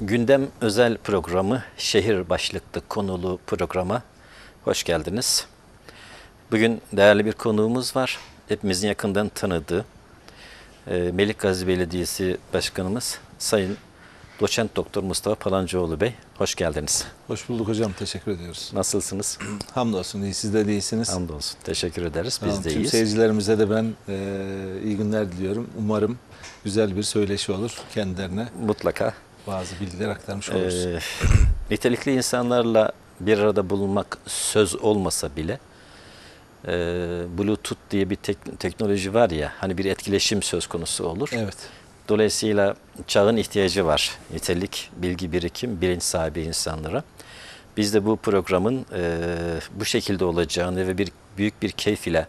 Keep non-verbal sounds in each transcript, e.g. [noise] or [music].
Gündem özel programı, şehir başlıklı konulu programa hoş geldiniz. Bugün değerli bir konuğumuz var. Hepimizin yakından tanıdığı e, Melik Gazi Belediyesi Başkanımız Sayın Doçent Doktor Mustafa Palancıoğlu Bey. Hoş geldiniz. Hoş bulduk hocam. Teşekkür ediyoruz. Nasılsınız? [clears throat] Hamdolsun. İyi. Siz de değilsiniz. Hamdolsun. Teşekkür ederiz. Biz tamam, de iyiyiz. Tüm seyircilerimize de ben e, iyi günler diliyorum. Umarım güzel bir söyleşi olur kendilerine. Mutlaka bazı bilgiler aktarmış oluruz. Ee, [clears throat] nitelikli insanlarla bir arada bulunmak söz olmasa bile e, Bluetooth diye bir tek, teknoloji var ya hani bir etkileşim söz konusu olur. Evet. Dolayısıyla çağın ihtiyacı var nitelik, bilgi birikim, bilinç sahibi insanlara. Biz de bu programın e, bu şekilde olacağını ve bir büyük bir keyif ile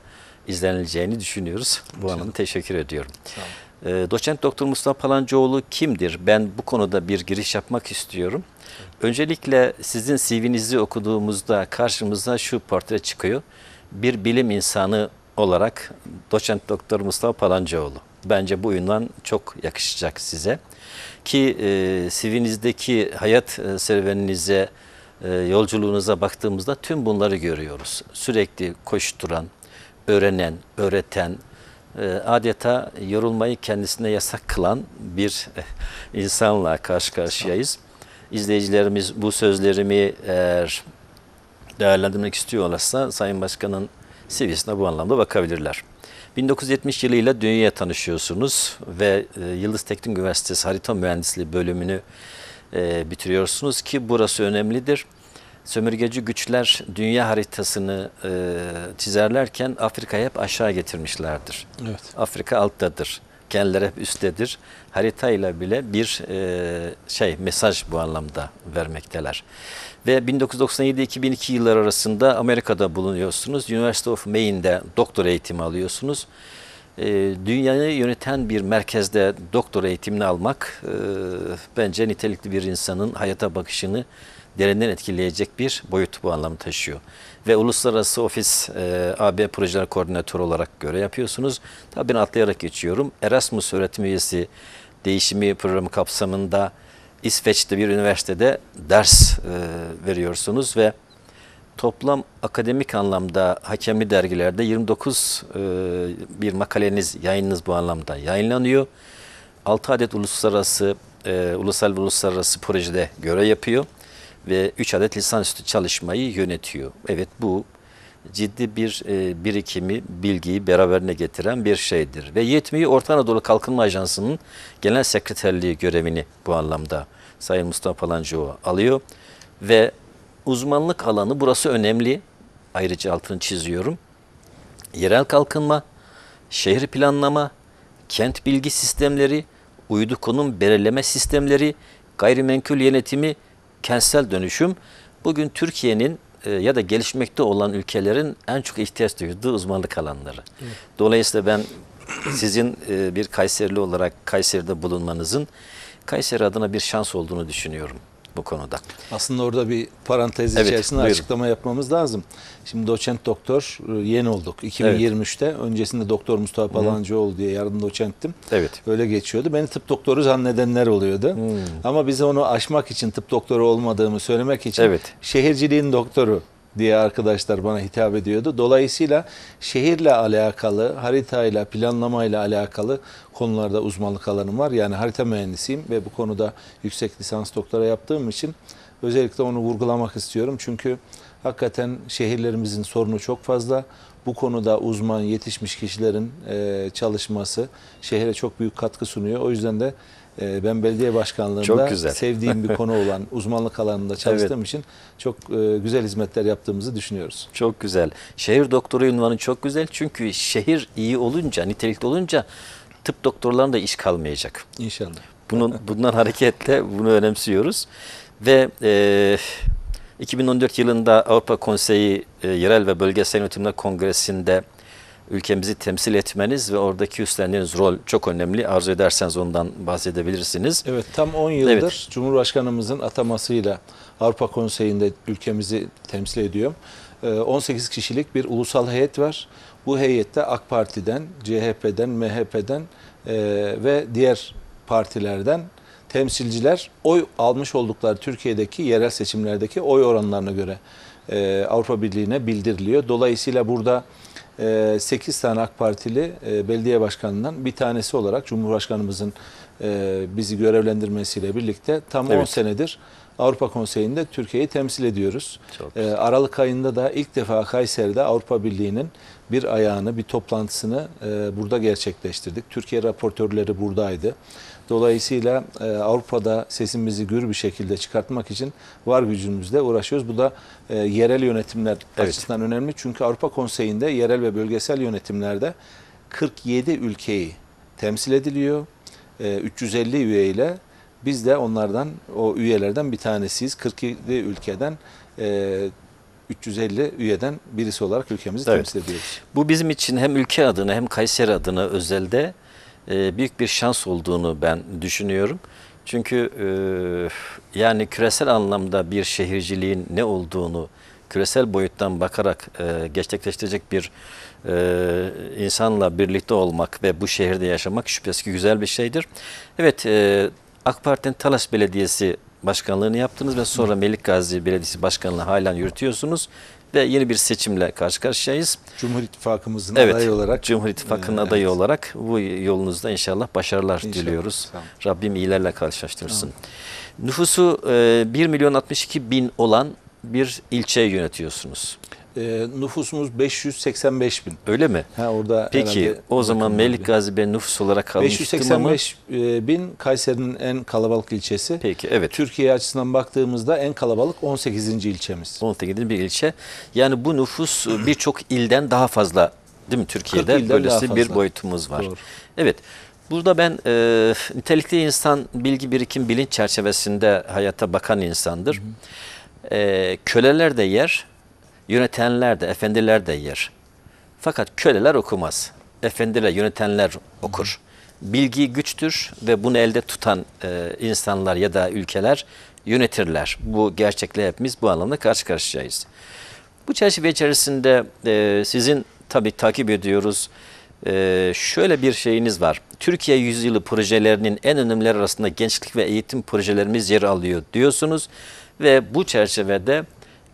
izlenileceğini düşünüyoruz. Bu anlamda teşekkür ediyorum. Tamam. Ee, doçent Doktor Mustafa Palancıoğlu kimdir? Ben bu konuda bir giriş yapmak istiyorum. Öncelikle sizin CV'nizi okuduğumuzda karşımıza şu portre çıkıyor. Bir bilim insanı olarak Doçent Doktor Mustafa Palancıoğlu. Bence bu ünvan çok yakışacak size. Ki e, CV'nizdeki hayat e, serüveninize, e, yolculuğunuza baktığımızda tüm bunları görüyoruz. Sürekli koşturan, öğrenen, öğreten, e, adeta yorulmayı kendisine yasak kılan bir eh, insanla karşı karşıyayız. İzleyicilerimiz bu sözlerimi eğer değerlendirmek istiyorlarsa Sayın Başkan'ın CV'sine bu anlamda bakabilirler. 1970 yılıyla dünyaya tanışıyorsunuz ve e, Yıldız Teknik Üniversitesi Harita Mühendisliği bölümünü e, bitiriyorsunuz ki burası önemlidir sömürgeci güçler dünya haritasını e, çizerlerken Afrika'yı hep aşağı getirmişlerdir. Evet. Afrika alttadır. Kendileri hep üsttedir. Haritayla bile bir e, şey mesaj bu anlamda vermekteler. Ve 1997-2002 yıllar arasında Amerika'da bulunuyorsunuz. University of Maine'de doktor eğitimi alıyorsunuz. E, dünyayı yöneten bir merkezde doktor eğitimini almak e, bence nitelikli bir insanın hayata bakışını derinden etkileyecek bir boyut bu anlamı taşıyor. Ve Uluslararası Ofis e, AB Projeler Koordinatörü olarak göre yapıyorsunuz. Tabii ben atlayarak geçiyorum. Erasmus öğretim üyesi değişimi programı kapsamında İsveç'te bir üniversitede ders e, veriyorsunuz ve toplam akademik anlamda hakemli dergilerde 29 e, bir makaleniz, yayınınız bu anlamda yayınlanıyor. 6 adet uluslararası, e, ulusal ve uluslararası projede görev yapıyor ve 3 adet lisanüstü çalışmayı yönetiyor. Evet bu ciddi bir e, birikimi, bilgiyi beraberine getiren bir şeydir. Ve yetmeyi Orta Anadolu Kalkınma Ajansı'nın genel sekreterliği görevini bu anlamda Sayın Mustafa Palancıoğlu alıyor. Ve uzmanlık alanı burası önemli. Ayrıca altını çiziyorum. Yerel kalkınma, şehir planlama, kent bilgi sistemleri, uydu konum belirleme sistemleri, gayrimenkul yönetimi, kentsel dönüşüm bugün Türkiye'nin e, ya da gelişmekte olan ülkelerin en çok ihtiyaç duyduğu uzmanlık alanları. Dolayısıyla ben sizin e, bir Kayserili olarak Kayseri'de bulunmanızın Kayseri adına bir şans olduğunu düşünüyorum bu konuda. Aslında orada bir parantez evet, içerisinde buyurun. açıklama yapmamız lazım. Şimdi doçent doktor e, yeni olduk. 2023'te evet. öncesinde doktor Mustafa Palancıoğlu diye yardım doçenttim. Evet. Öyle geçiyordu. Beni tıp doktoru zannedenler oluyordu. Hmm. Ama bize onu aşmak için tıp doktoru olmadığımı söylemek için evet. şehirciliğin doktoru diye arkadaşlar bana hitap ediyordu. Dolayısıyla şehirle alakalı, haritayla, planlamayla alakalı konularda uzmanlık alanım var. Yani harita mühendisiyim ve bu konuda yüksek lisans doktora yaptığım için özellikle onu vurgulamak istiyorum. Çünkü hakikaten şehirlerimizin sorunu çok fazla. Bu konuda uzman yetişmiş kişilerin çalışması şehre çok büyük katkı sunuyor. O yüzden de ee, ben belediye başkanlığında güzel. sevdiğim bir konu [laughs] olan uzmanlık alanında çalıştığım evet. için çok e, güzel hizmetler yaptığımızı düşünüyoruz. Çok güzel. Şehir doktoru ünvanı çok güzel çünkü şehir iyi olunca, nitelikli olunca tıp doktorlarında iş kalmayacak. İnşallah. Bunun, bundan hareketle bunu önemsiyoruz. Ve e, 2014 yılında Avrupa Konseyi e, Yerel ve Bölgesel Yönetimler Kongresi'nde ülkemizi temsil etmeniz ve oradaki üstlendiğiniz rol çok önemli. Arzu ederseniz ondan bahsedebilirsiniz. Evet tam 10 yıldır evet. Cumhurbaşkanımızın atamasıyla Avrupa Konseyi'nde ülkemizi temsil ediyorum. 18 ee, kişilik bir ulusal heyet var. Bu heyette AK Parti'den, CHP'den, MHP'den e, ve diğer partilerden temsilciler oy almış oldukları Türkiye'deki yerel seçimlerdeki oy oranlarına göre e, Avrupa Birliği'ne bildiriliyor. Dolayısıyla burada 8 ee, tane AK Partili e, belediye başkanından bir tanesi olarak Cumhurbaşkanımızın e, bizi görevlendirmesiyle birlikte tam evet. 10 senedir Avrupa Konseyi'nde Türkiye'yi temsil ediyoruz. Ee, Aralık ayında da ilk defa Kayseri'de Avrupa Birliği'nin bir ayağını, bir toplantısını e, burada gerçekleştirdik. Türkiye raportörleri buradaydı. Dolayısıyla e, Avrupa'da sesimizi gür bir şekilde çıkartmak için var gücümüzle uğraşıyoruz. Bu da e, yerel yönetimler evet. açısından önemli. Çünkü Avrupa Konseyi'nde yerel ve bölgesel yönetimlerde 47 ülkeyi temsil ediliyor. E, 350 üyeyle biz de onlardan o üyelerden bir tanesiyiz. 47 ülkeden e, 350 üyeden birisi olarak ülkemizi evet. temsil ediyoruz. Bu bizim için hem ülke adına hem Kayseri adına özelde e, büyük bir şans olduğunu ben düşünüyorum. Çünkü e, yani küresel anlamda bir şehirciliğin ne olduğunu küresel boyuttan bakarak e, gerçekleştirecek bir e, insanla birlikte olmak ve bu şehirde yaşamak şüphesiz ki güzel bir şeydir. Evet e, AK Parti'nin Talas Belediyesi başkanlığını yaptınız ve sonra Melik Gazi Belediyesi başkanlığı halen yürütüyorsunuz ve yeni bir seçimle karşı karşıyayız. Cumhur İttifakımızın evet, adayı olarak. Cumhur İttifakı'nın e, adayı evet. olarak bu yolunuzda inşallah başarılar inşallah, diliyoruz. Rabbim iyilerle karşılaştırsın. Tamam. Nüfusu 1 e, milyon 62 bin olan bir ilçeyi yönetiyorsunuz e, nüfusumuz 585 bin. Öyle mi? Ha, orada Peki o zaman Melik Gazi Bey nüfus olarak kalmıştım 585 ama... bin Kayseri'nin en kalabalık ilçesi. Peki evet. Türkiye açısından baktığımızda en kalabalık 18. ilçemiz. 18. bir ilçe. Yani bu nüfus e, [clears throat] birçok ilden daha fazla değil mi Türkiye'de? Böylesi bir boyutumuz var. Doğru. Evet. Burada ben e, nitelikli insan bilgi birikim bilinç çerçevesinde hayata bakan insandır. Hı hı. E, köleler de yer, Yönetenler de, efendiler de yer. Fakat köleler okumaz. Efendiler, yönetenler okur. Bilgi güçtür ve bunu elde tutan e, insanlar ya da ülkeler yönetirler. Bu gerçekle hepimiz bu anlamda karşı karşıyayız. Bu çerçeve içerisinde e, sizin tabii takip ediyoruz. E, şöyle bir şeyiniz var. Türkiye Yüzyılı projelerinin en önemlileri arasında gençlik ve eğitim projelerimiz yer alıyor diyorsunuz. Ve bu çerçevede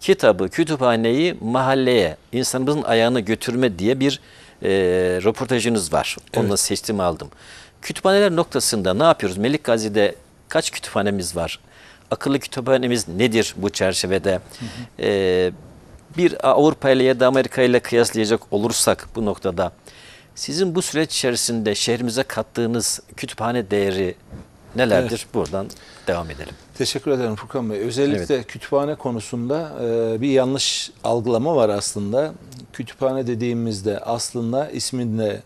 kitabı, kütüphaneyi mahalleye, insanımızın ayağına götürme diye bir e, röportajınız var. Onunla evet. seçtim aldım. Kütüphaneler noktasında ne yapıyoruz? Melik Gazi'de kaç kütüphanemiz var? Akıllı kütüphanemiz nedir bu çerçevede? Hı hı. E, bir Avrupa ile ya da Amerika ile kıyaslayacak olursak bu noktada sizin bu süreç içerisinde şehrimize kattığınız kütüphane değeri nelerdir evet. buradan devam edelim. Teşekkür ederim Furkan Bey. Özellikle evet. kütüphane konusunda e, bir yanlış algılama var aslında. Kütüphane dediğimizde aslında isminde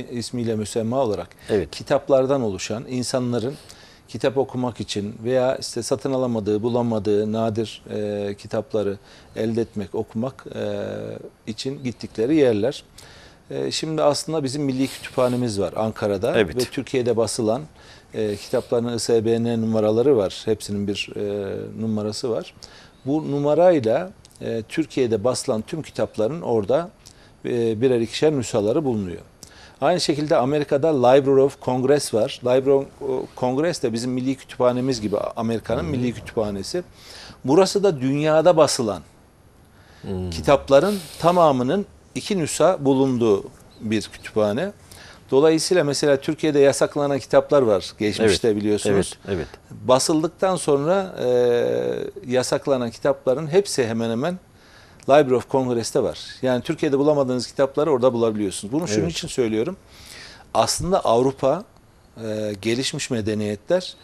e, ismiyle müsemma olarak evet. kitaplardan oluşan insanların kitap okumak için veya işte satın alamadığı, bulamadığı nadir e, kitapları elde etmek, okumak e, için gittikleri yerler. Ee, şimdi aslında bizim Milli Kütüphanemiz var Ankara'da evet. ve Türkiye'de basılan e, kitapların ISBN numaraları var. Hepsinin bir e, numarası var. Bu numarayla e, Türkiye'de basılan tüm kitapların orada e, birer ikişer nüshaları bulunuyor. Aynı şekilde Amerika'da Library of Congress var. Library of e, Congress de bizim milli kütüphanemiz gibi Amerika'nın hmm. milli kütüphanesi. Burası da dünyada basılan hmm. kitapların tamamının iki nüsa bulundu bir kütüphane. Dolayısıyla mesela Türkiye'de yasaklanan kitaplar var geçmişte evet, biliyorsunuz. Evet, evet. Basıldıktan sonra e, yasaklanan kitapların hepsi hemen hemen Library of Congress'te var. Yani Türkiye'de bulamadığınız kitapları orada bulabiliyorsunuz. Bunu şunun evet. için söylüyorum. Aslında Avrupa e, gelişmiş medeniyetler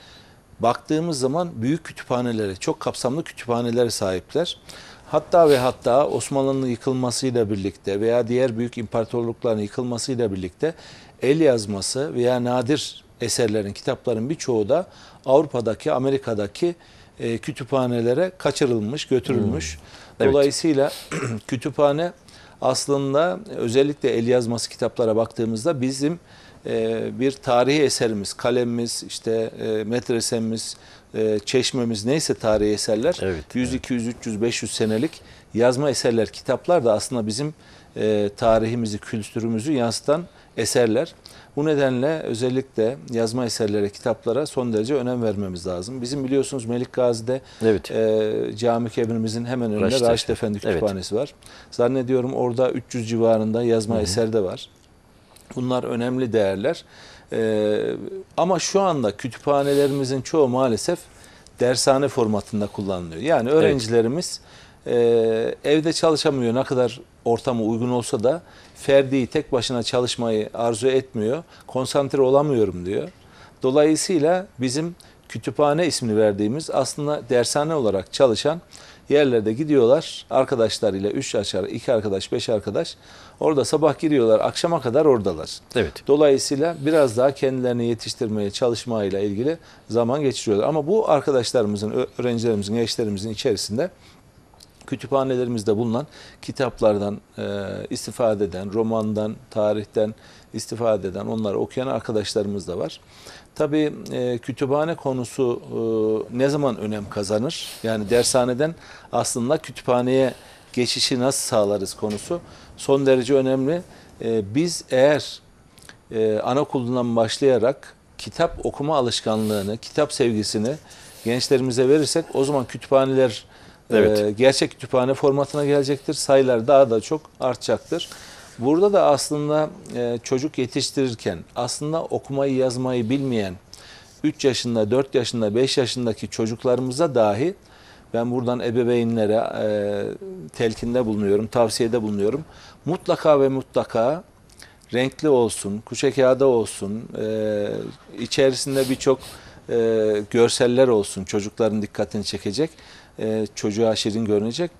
baktığımız zaman büyük kütüphanelere, çok kapsamlı kütüphanelere sahipler. Hatta ve hatta Osmanlı'nın yıkılmasıyla birlikte veya diğer büyük imparatorlukların yıkılmasıyla birlikte el yazması veya nadir eserlerin, kitapların birçoğu da Avrupa'daki, Amerika'daki e, kütüphanelere kaçırılmış, götürülmüş. Hmm. Dolayısıyla [clears throat] kütüphane aslında özellikle el yazması kitaplara baktığımızda bizim ee, bir tarihi eserimiz, kalemimiz, işte e, metresemiz, e, çeşmemiz neyse tarihi eserler evet, 100, evet. 200, 300, 500 senelik yazma eserler, kitaplar da aslında bizim e, tarihimizi, kültürümüzü yansıtan eserler. Bu nedenle özellikle yazma eserlere, kitaplara son derece önem vermemiz lazım. Bizim biliyorsunuz Melik Gazi'de evet. e, cami kebrimizin hemen önünde Raşit, Raşit Efendi Kütüphanesi evet. var. Zannediyorum orada 300 civarında yazma Hı-hı. eser de var. Bunlar önemli değerler. Ee, ama şu anda kütüphanelerimizin çoğu maalesef dershane formatında kullanılıyor. Yani öğrencilerimiz e, evde çalışamıyor ne kadar ortamı uygun olsa da ferdi tek başına çalışmayı arzu etmiyor. Konsantre olamıyorum diyor. Dolayısıyla bizim kütüphane ismini verdiğimiz aslında dershane olarak çalışan yerlerde gidiyorlar arkadaşlarıyla 3 arkadaş, 2 arkadaş, 5 arkadaş Orada sabah giriyorlar, akşama kadar oradalar. Evet. Dolayısıyla biraz daha kendilerini yetiştirmeye çalışmayla ilgili zaman geçiriyorlar. Ama bu arkadaşlarımızın, öğrencilerimizin, gençlerimizin içerisinde kütüphanelerimizde bulunan kitaplardan e, istifade eden, romandan, tarihten istifade eden, onları okuyan arkadaşlarımız da var. Tabii e, kütüphane konusu e, ne zaman önem kazanır? Yani dershaneden aslında kütüphaneye geçişi nasıl sağlarız konusu son derece önemli. Ee, biz eğer e, anaokulundan başlayarak kitap okuma alışkanlığını, kitap sevgisini gençlerimize verirsek o zaman kütüphaneler e, evet. gerçek kütüphane formatına gelecektir. Sayılar daha da çok artacaktır. Burada da aslında e, çocuk yetiştirirken aslında okumayı yazmayı bilmeyen 3 yaşında, 4 yaşında, 5 yaşındaki çocuklarımıza dahi ben buradan ebeveynlere e, telkinde bulunuyorum, tavsiyede bulunuyorum. Mutlaka ve mutlaka renkli olsun, kuşe kağıda olsun, e, içerisinde birçok e, görseller olsun çocukların dikkatini çekecek, e, çocuğa şirin görünecek.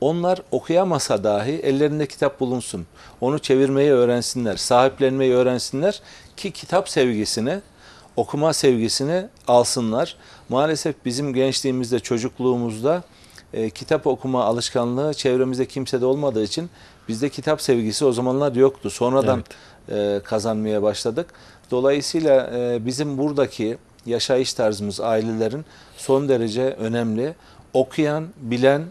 Onlar okuyamasa dahi ellerinde kitap bulunsun. Onu çevirmeyi öğrensinler, sahiplenmeyi öğrensinler ki kitap sevgisini okuma sevgisini alsınlar. Maalesef bizim gençliğimizde, çocukluğumuzda e, kitap okuma alışkanlığı çevremizde kimsede olmadığı için bizde kitap sevgisi o zamanlar yoktu. Sonradan evet. e, kazanmaya başladık. Dolayısıyla e, bizim buradaki yaşayış tarzımız ailelerin son derece önemli. Okuyan, bilen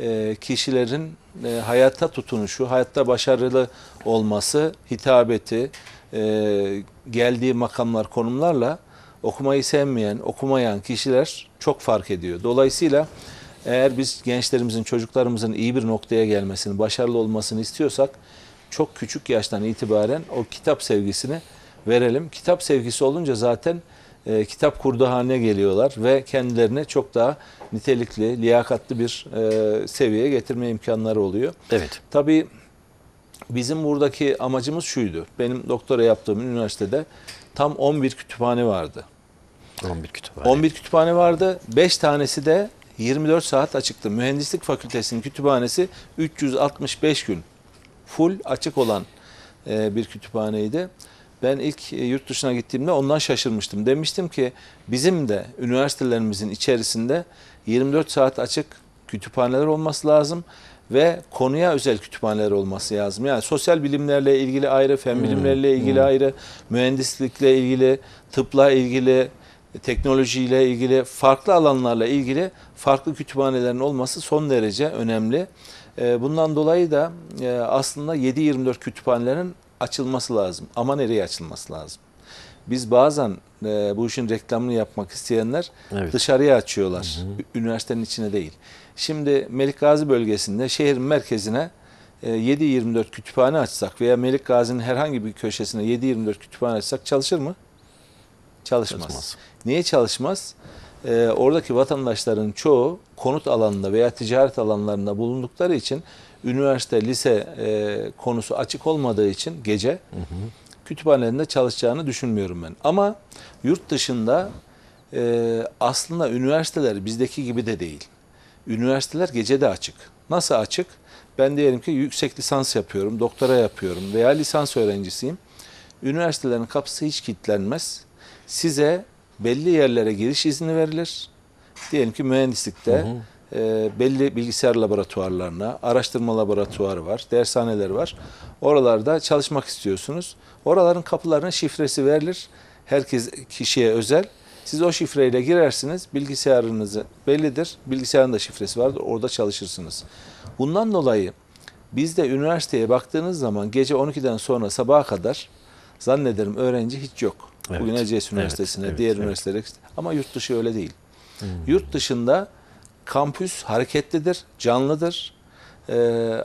e, kişilerin e, hayatta tutunuşu, hayatta başarılı olması, hitabeti, e, geldiği makamlar, konumlarla okumayı sevmeyen, okumayan kişiler çok fark ediyor. Dolayısıyla eğer biz gençlerimizin, çocuklarımızın iyi bir noktaya gelmesini, başarılı olmasını istiyorsak çok küçük yaştan itibaren o kitap sevgisini verelim. Kitap sevgisi olunca zaten e, kitap kurdu haline geliyorlar ve kendilerine çok daha nitelikli, liyakatlı bir e, seviyeye getirme imkanları oluyor. Evet. Tabii Bizim buradaki amacımız şuydu. Benim doktora yaptığım üniversitede tam 11 kütüphane vardı. 11 kütüphane. 11 kütüphane vardı. 5 tanesi de 24 saat açıktı. Mühendislik Fakültesinin kütüphanesi 365 gün full açık olan e, bir kütüphaneydi. Ben ilk e, yurt dışına gittiğimde ondan şaşırmıştım. Demiştim ki bizim de üniversitelerimizin içerisinde 24 saat açık kütüphaneler olması lazım ve konuya özel kütüphaneler olması lazım. Yani sosyal bilimlerle ilgili ayrı, fen hmm. bilimlerle ilgili hmm. ayrı, mühendislikle ilgili, tıpla ilgili, teknolojiyle ilgili, farklı alanlarla ilgili farklı kütüphanelerin olması son derece önemli. Ee, bundan dolayı da e, aslında 7-24 kütüphanelerin açılması lazım. Ama nereye açılması lazım? Biz bazen e, bu işin reklamını yapmak isteyenler evet. dışarıya açıyorlar. Hı hı. Üniversitenin içine değil. Şimdi Melik Gazi bölgesinde şehrin merkezine 7-24 e, kütüphane açsak veya Melik Gazi'nin herhangi bir köşesine 7-24 kütüphane açsak çalışır mı? Çalışmaz. çalışmaz. Niye çalışmaz? Ee, oradaki vatandaşların çoğu konut alanında veya ticaret alanlarında bulundukları için üniversite, lise e, konusu açık olmadığı için gece hı hı. kütüphanelerinde çalışacağını düşünmüyorum ben. Ama yurt dışında e, aslında üniversiteler bizdeki gibi de değil. Üniversiteler gece de açık. Nasıl açık? Ben diyelim ki yüksek lisans yapıyorum, doktora yapıyorum veya lisans öğrencisiyim. Üniversitelerin kapısı hiç kilitlenmez. Size belli yerlere giriş izni verilir. Diyelim ki mühendislikte hı hı. E, belli bilgisayar laboratuvarlarına, araştırma laboratuvarı var, dershaneler var. Oralarda çalışmak istiyorsunuz. Oraların kapılarına şifresi verilir. Herkes kişiye özel. Siz o şifreyle girersiniz, bilgisayarınızı bellidir, bilgisayarın da şifresi vardır, orada çalışırsınız. Bundan dolayı biz de üniversiteye baktığınız zaman gece 12'den sonra sabaha kadar zannederim öğrenci hiç yok. Evet. Bugün Erciyes Üniversitesi'nde, evet, diğer evet. üniversitelere ama yurt dışı öyle değil. Hmm. Yurt dışında kampüs hareketlidir, canlıdır. Ee,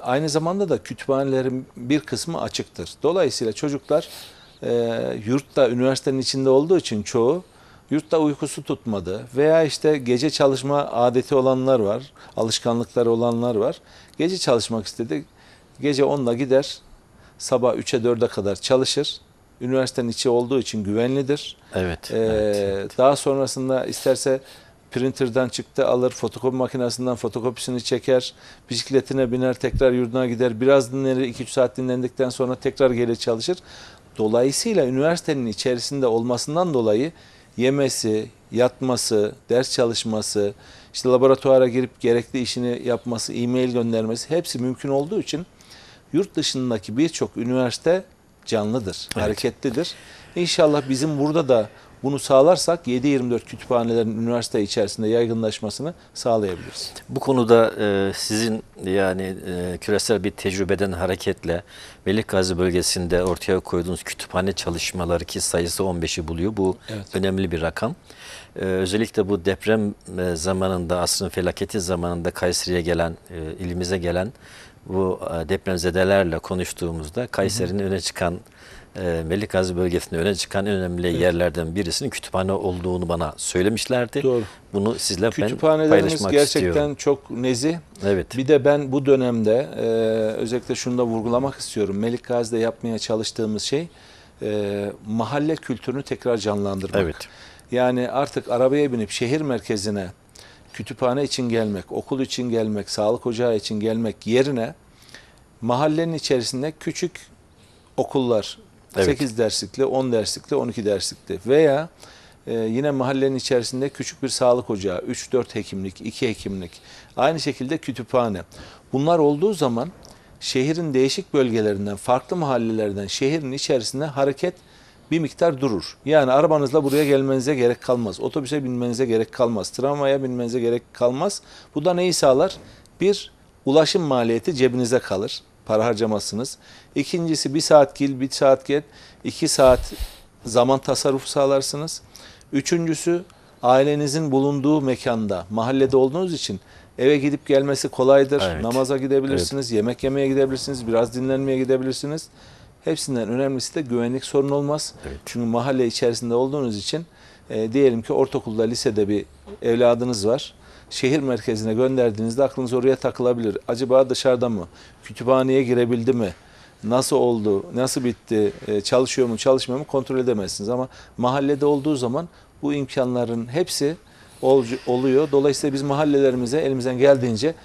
aynı zamanda da kütüphanelerin bir kısmı açıktır. Dolayısıyla çocuklar e, yurtta, üniversitenin içinde olduğu için çoğu yurtta uykusu tutmadı veya işte gece çalışma adeti olanlar var, alışkanlıkları olanlar var. Gece çalışmak istedi. Gece 10'da gider, sabah 3'e 4'e kadar çalışır. Üniversitenin içi olduğu için güvenlidir. Evet, ee, evet, evet. Daha sonrasında isterse printer'dan çıktı alır, fotokopi makinesinden fotokopisini çeker, bisikletine biner, tekrar yurduna gider, biraz dinlenir, 2-3 saat dinlendikten sonra tekrar geri çalışır. Dolayısıyla üniversitenin içerisinde olmasından dolayı yemesi, yatması, ders çalışması, işte laboratuvara girip gerekli işini yapması, e-mail göndermesi hepsi mümkün olduğu için yurt dışındaki birçok üniversite canlıdır, evet. hareketlidir. İnşallah bizim burada da bunu sağlarsak 7-24 kütüphanelerin üniversite içerisinde yaygınlaşmasını sağlayabiliriz. Bu konuda e, sizin yani e, küresel bir tecrübeden hareketle Melikgazi bölgesinde ortaya koyduğunuz kütüphane çalışmaları ki sayısı 15'i buluyor. Bu evet. önemli bir rakam. E, özellikle bu deprem e, zamanında asrın felaketi zamanında Kayseri'ye gelen, e, ilimize gelen bu e, depremzedelerle konuştuğumuzda Kayseri'nin öne çıkan e, ee, Melik Gazi bölgesinde öne çıkan en önemli evet. yerlerden birisinin kütüphane olduğunu bana söylemişlerdi. Doğru. Bunu sizle ben paylaşmak istiyorum. gerçekten çok nezi. Evet. Bir de ben bu dönemde e, özellikle şunu da vurgulamak istiyorum. Melik Gazi'de yapmaya çalıştığımız şey e, mahalle kültürünü tekrar canlandırmak. Evet. Yani artık arabaya binip şehir merkezine kütüphane için gelmek, okul için gelmek, sağlık ocağı için gelmek yerine mahallenin içerisinde küçük okullar, Evet. 8 derslikle, 10 derslikle, 12 derslikle veya e, yine mahallenin içerisinde küçük bir sağlık ocağı, 3-4 hekimlik, 2 hekimlik, aynı şekilde kütüphane. Bunlar olduğu zaman şehrin değişik bölgelerinden, farklı mahallelerden şehrin içerisinde hareket bir miktar durur. Yani arabanızla buraya gelmenize gerek kalmaz. Otobüse binmenize gerek kalmaz. Tramvaya binmenize gerek kalmaz. Bu da neyi sağlar? Bir, ulaşım maliyeti cebinize kalır. Para harcamazsınız. İkincisi bir saat gel, bir saat gel, iki saat zaman tasarrufu sağlarsınız. Üçüncüsü ailenizin bulunduğu mekanda, mahallede olduğunuz için eve gidip gelmesi kolaydır. Evet. Namaza gidebilirsiniz, evet. yemek yemeye gidebilirsiniz, biraz dinlenmeye gidebilirsiniz. Hepsinden önemlisi de güvenlik sorunu olmaz. Evet. Çünkü mahalle içerisinde olduğunuz için e, diyelim ki ortaokulda, lisede bir evladınız var. Şehir merkezine gönderdiğinizde aklınız oraya takılabilir. Acaba dışarıda mı? Kütüphaneye girebildi mi? nasıl oldu, nasıl bitti, e, çalışıyor mu, çalışmıyor mu kontrol edemezsiniz. Ama mahallede olduğu zaman bu imkanların hepsi oluyor. Dolayısıyla biz mahallelerimize elimizden geldiğince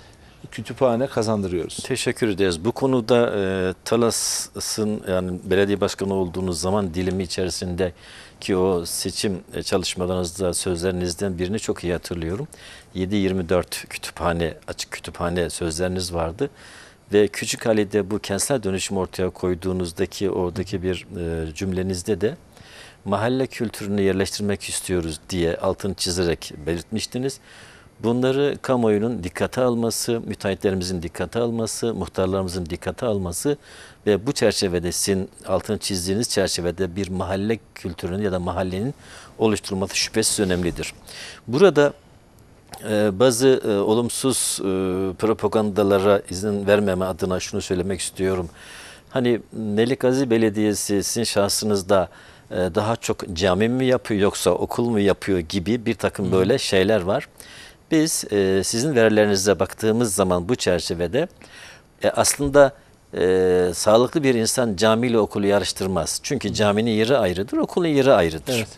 kütüphane kazandırıyoruz. Teşekkür ederiz. Bu konuda e, Talas'ın yani belediye başkanı olduğunuz zaman dilimi içerisinde ki o seçim e, çalışmalarınızda sözlerinizden birini çok iyi hatırlıyorum. 7-24 kütüphane, açık kütüphane sözleriniz vardı ve küçük halide bu kentsel dönüşüm ortaya koyduğunuzdaki oradaki bir e, cümlenizde de mahalle kültürünü yerleştirmek istiyoruz diye altını çizerek belirtmiştiniz. Bunları kamuoyunun dikkate alması, müteahhitlerimizin dikkate alması, muhtarlarımızın dikkate alması ve bu çerçevede sizin altını çizdiğiniz çerçevede bir mahalle kültürünün ya da mahallenin oluşturulması şüphesiz önemlidir. Burada ee, bazı e, olumsuz e, propagandalara izin vermeme adına şunu söylemek istiyorum. Hani Nelikazi Belediyesi sizin şahsınızda e, daha çok cami mi yapıyor yoksa okul mu yapıyor gibi bir takım Hı. böyle şeyler var. Biz e, sizin verilerinize baktığımız zaman bu çerçevede e, aslında e, sağlıklı bir insan camiyle okulu yarıştırmaz. Çünkü caminin yeri ayrıdır, okulun yeri ayrıdır. Evet.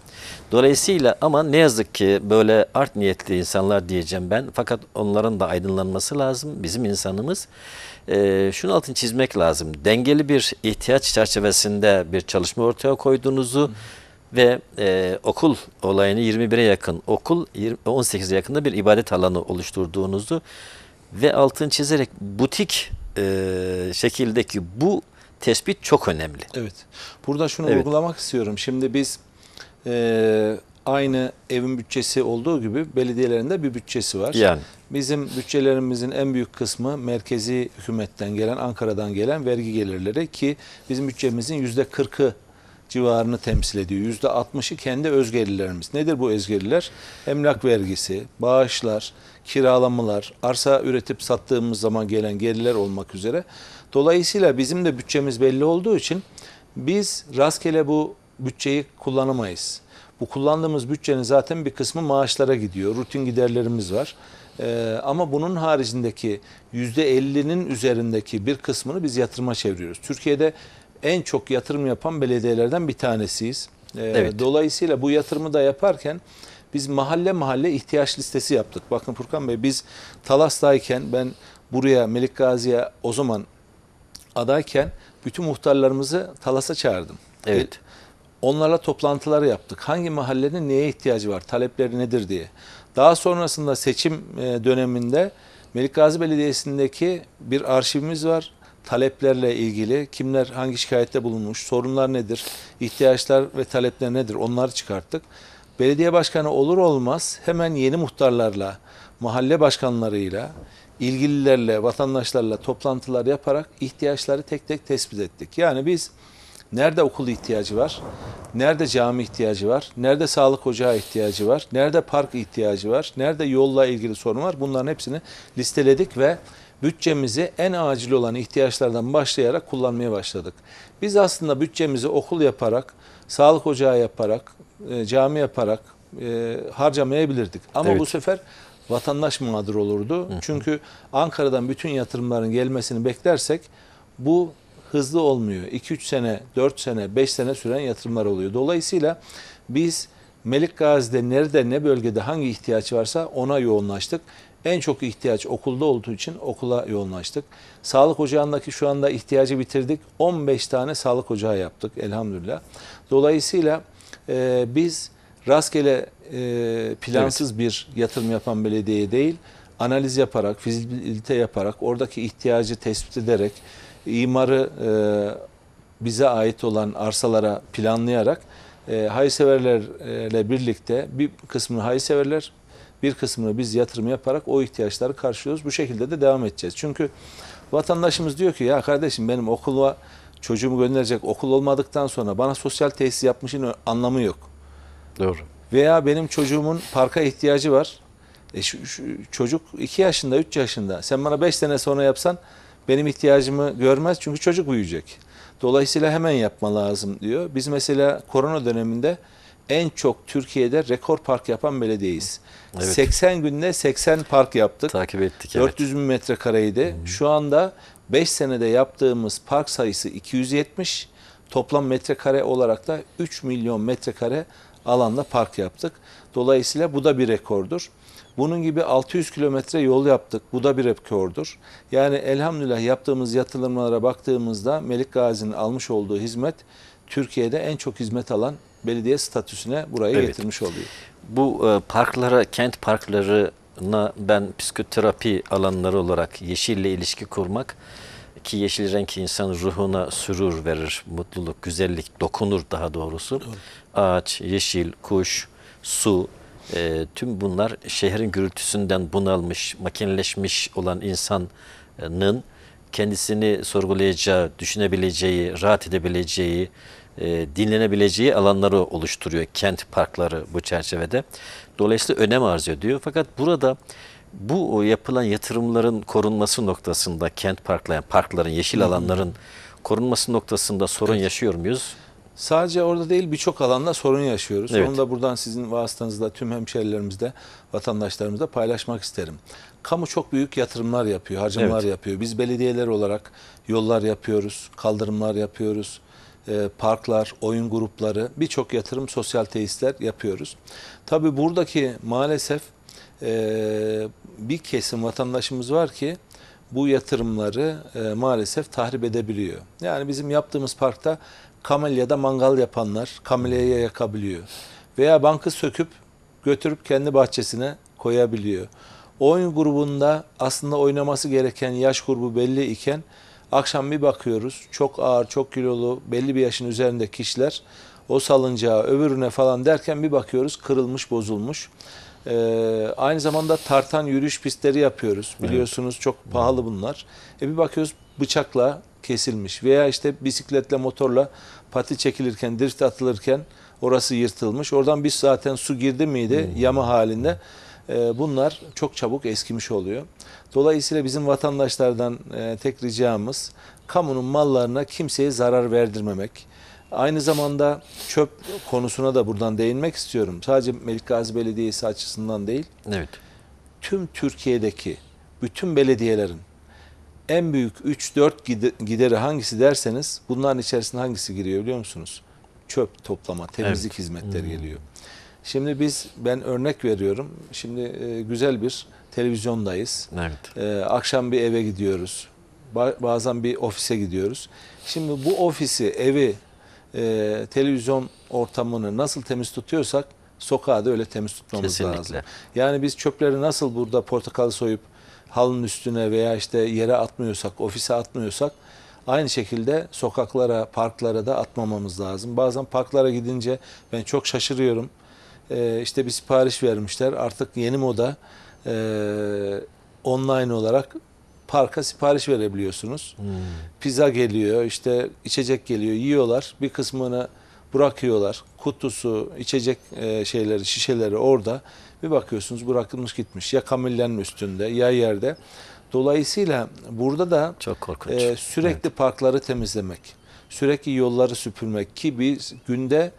Dolayısıyla ama ne yazık ki böyle art niyetli insanlar diyeceğim ben. Fakat onların da aydınlanması lazım. Bizim insanımız e, şunun altını çizmek lazım. Dengeli bir ihtiyaç çerçevesinde bir çalışma ortaya koyduğunuzu Hı. ve e, okul olayını 21'e yakın, okul 18'e yakında bir ibadet alanı oluşturduğunuzu ve altını çizerek butik e, şekildeki bu tespit çok önemli. Evet. Burada şunu evet. vurgulamak istiyorum. Şimdi biz e, aynı evin bütçesi olduğu gibi belediyelerin de bir bütçesi var. Yani. Bizim bütçelerimizin en büyük kısmı merkezi hükümetten gelen, Ankara'dan gelen vergi gelirleri ki bizim bütçemizin yüzde kırkı civarını temsil ediyor. Yüzde altmışı kendi öz gelirlerimiz. Nedir bu öz gelirler? Emlak vergisi, bağışlar, kiralamalar, arsa üretip sattığımız zaman gelen gelirler olmak üzere. Dolayısıyla bizim de bütçemiz belli olduğu için biz rastgele bu bütçeyi kullanamayız. Bu kullandığımız bütçenin zaten bir kısmı maaşlara gidiyor. Rutin giderlerimiz var. Ee, ama bunun haricindeki %50'nin üzerindeki bir kısmını biz yatırıma çeviriyoruz. Türkiye'de en çok yatırım yapan belediyelerden bir tanesiyiz. Ee, evet. Dolayısıyla bu yatırımı da yaparken biz mahalle mahalle ihtiyaç listesi yaptık. Bakın Furkan Bey biz Talas'tayken ben buraya Melik Gazi'ye o zaman adayken bütün muhtarlarımızı Talas'a çağırdım. Evet. onlarla toplantılar yaptık. Hangi mahallenin neye ihtiyacı var, talepleri nedir diye. Daha sonrasında seçim e, döneminde Melik Gazi Belediyesi'ndeki bir arşivimiz var taleplerle ilgili kimler hangi şikayette bulunmuş, sorunlar nedir, ihtiyaçlar ve talepler nedir onları çıkarttık. Belediye başkanı olur olmaz hemen yeni muhtarlarla, mahalle başkanlarıyla, ilgililerle, vatandaşlarla toplantılar yaparak ihtiyaçları tek tek tespit ettik. Yani biz nerede okul ihtiyacı var, nerede cami ihtiyacı var, nerede sağlık ocağı ihtiyacı var, nerede park ihtiyacı var, nerede yolla ilgili sorun var bunların hepsini listeledik ve bütçemizi en acil olan ihtiyaçlardan başlayarak kullanmaya başladık. Biz aslında bütçemizi okul yaparak, sağlık ocağı yaparak, e, cami yaparak e, harcamayabilirdik. Ama evet. bu sefer vatandaş mağdur olurdu. Hı. Çünkü Ankara'dan bütün yatırımların gelmesini beklersek bu hızlı olmuyor. 2-3 sene, 4 sene, 5 sene süren yatırımlar oluyor. Dolayısıyla biz Melik Gazi'de nerede, ne bölgede hangi ihtiyaç varsa ona yoğunlaştık. En çok ihtiyaç okulda olduğu için okula yoğunlaştık. Sağlık ocağındaki şu anda ihtiyacı bitirdik. 15 tane sağlık ocağı yaptık elhamdülillah. Dolayısıyla e, biz rastgele e, plansız evet. bir yatırım yapan belediye değil, analiz yaparak, fizibilite yaparak, oradaki ihtiyacı tespit ederek, imarı e, bize ait olan arsalara planlayarak e, hayseverlerle birlikte bir kısmını hayseverler, bir kısmını biz yatırım yaparak o ihtiyaçları karşılıyoruz. Bu şekilde de devam edeceğiz. Çünkü vatandaşımız diyor ki ya kardeşim benim okula çocuğumu gönderecek okul olmadıktan sonra bana sosyal tesis yapmışın anlamı yok. Doğru. Veya benim çocuğumun parka ihtiyacı var. E şu, şu, çocuk 2 yaşında, 3 yaşında. Sen bana 5 sene sonra yapsan benim ihtiyacımı görmez çünkü çocuk büyüyecek. Dolayısıyla hemen yapma lazım diyor. Biz mesela korona döneminde en çok Türkiye'de rekor park yapan belediyeyiz. Evet. 80 günde 80 park yaptık. Takip ettik. 400 evet. bin metrekareydi. Hmm. Şu anda 5 senede yaptığımız park sayısı 270. Toplam metrekare olarak da 3 milyon metrekare alanla park yaptık. Dolayısıyla bu da bir rekordur. Bunun gibi 600 kilometre yol yaptık. Bu da bir rekordur. Yani elhamdülillah yaptığımız yatırımlara baktığımızda Melik Gazi'nin almış olduğu hizmet Türkiye'de en çok hizmet alan belediye statüsüne burayı evet. getirmiş oluyor. Bu e, parklara, kent parkları na ben psikoterapi alanları olarak yeşille ilişki kurmak ki yeşil renk insanın ruhuna sürur verir, mutluluk, güzellik dokunur daha doğrusu. Doğru. Ağaç, yeşil, kuş, su, e, tüm bunlar şehrin gürültüsünden bunalmış, makineleşmiş olan insanın kendisini sorgulayacağı, düşünebileceği, rahat edebileceği, e, dinlenebileceği alanları oluşturuyor kent parkları bu çerçevede. Dolayısıyla önem arz ediyor. Fakat burada bu yapılan yatırımların korunması noktasında kent parkla, parkların, yeşil alanların korunması noktasında sorun evet. yaşıyor muyuz? Sadece orada değil birçok alanda sorun yaşıyoruz. Evet. Onu da buradan sizin vasıtanızla tüm hemşerilerimizde, vatandaşlarımızda paylaşmak isterim. Kamu çok büyük yatırımlar yapıyor, harcamalar evet. yapıyor. Biz belediyeler olarak yollar yapıyoruz, kaldırımlar yapıyoruz, e, parklar, oyun grupları, birçok yatırım sosyal tesisler yapıyoruz. Tabii buradaki maalesef e, bir kesim vatandaşımız var ki bu yatırımları e, maalesef tahrip edebiliyor. Yani bizim yaptığımız parkta kamelyada mangal yapanlar kamelyaya yakabiliyor. Veya bankı söküp götürüp kendi bahçesine koyabiliyor. Oyun grubunda aslında oynaması gereken yaş grubu belli iken Akşam bir bakıyoruz çok ağır, çok kilolu, belli bir yaşın üzerinde kişiler o salıncağı öbürüne falan derken bir bakıyoruz kırılmış, bozulmuş. Ee, aynı zamanda tartan yürüyüş pistleri yapıyoruz. Biliyorsunuz evet. çok pahalı bunlar. E bir bakıyoruz bıçakla kesilmiş veya işte bisikletle motorla pati çekilirken, drift atılırken orası yırtılmış. Oradan biz zaten su girdi miydi hmm. yama halinde. Hmm. Ee, bunlar çok çabuk eskimiş oluyor. Dolayısıyla bizim vatandaşlardan e, tek ricamız kamunun mallarına kimseye zarar verdirmemek. Aynı zamanda çöp konusuna da buradan değinmek istiyorum. Sadece Melikgazi Belediyesi açısından değil. Evet. Tüm Türkiye'deki bütün belediyelerin en büyük 3-4 gideri hangisi derseniz bunların içerisinde hangisi giriyor biliyor musunuz? Çöp toplama, temizlik evet. hizmetleri hmm. geliyor. Şimdi biz ben örnek veriyorum. Şimdi e, güzel bir televizyondayız. Evet. E, akşam bir eve gidiyoruz. Ba bazen bir ofise gidiyoruz. Şimdi bu ofisi, evi, e, televizyon ortamını nasıl temiz tutuyorsak sokağı da öyle temiz tutmamız Kesinlikle. lazım. Yani biz çöpleri nasıl burada portakal soyup halının üstüne veya işte yere atmıyorsak, ofise atmıyorsak aynı şekilde sokaklara, parklara da atmamamız lazım. Bazen parklara gidince ben çok şaşırıyorum e, işte bir sipariş vermişler. Artık yeni moda e, online olarak parka sipariş verebiliyorsunuz. Hmm. Pizza geliyor, işte içecek geliyor, yiyorlar. Bir kısmını bırakıyorlar. Kutusu, içecek e, şeyleri, şişeleri orada. Bir bakıyorsunuz bırakılmış gitmiş. Ya kamillenin üstünde ya yerde. Dolayısıyla burada da çok korkunç. E, sürekli evet. parkları temizlemek, sürekli yolları süpürmek ki biz günde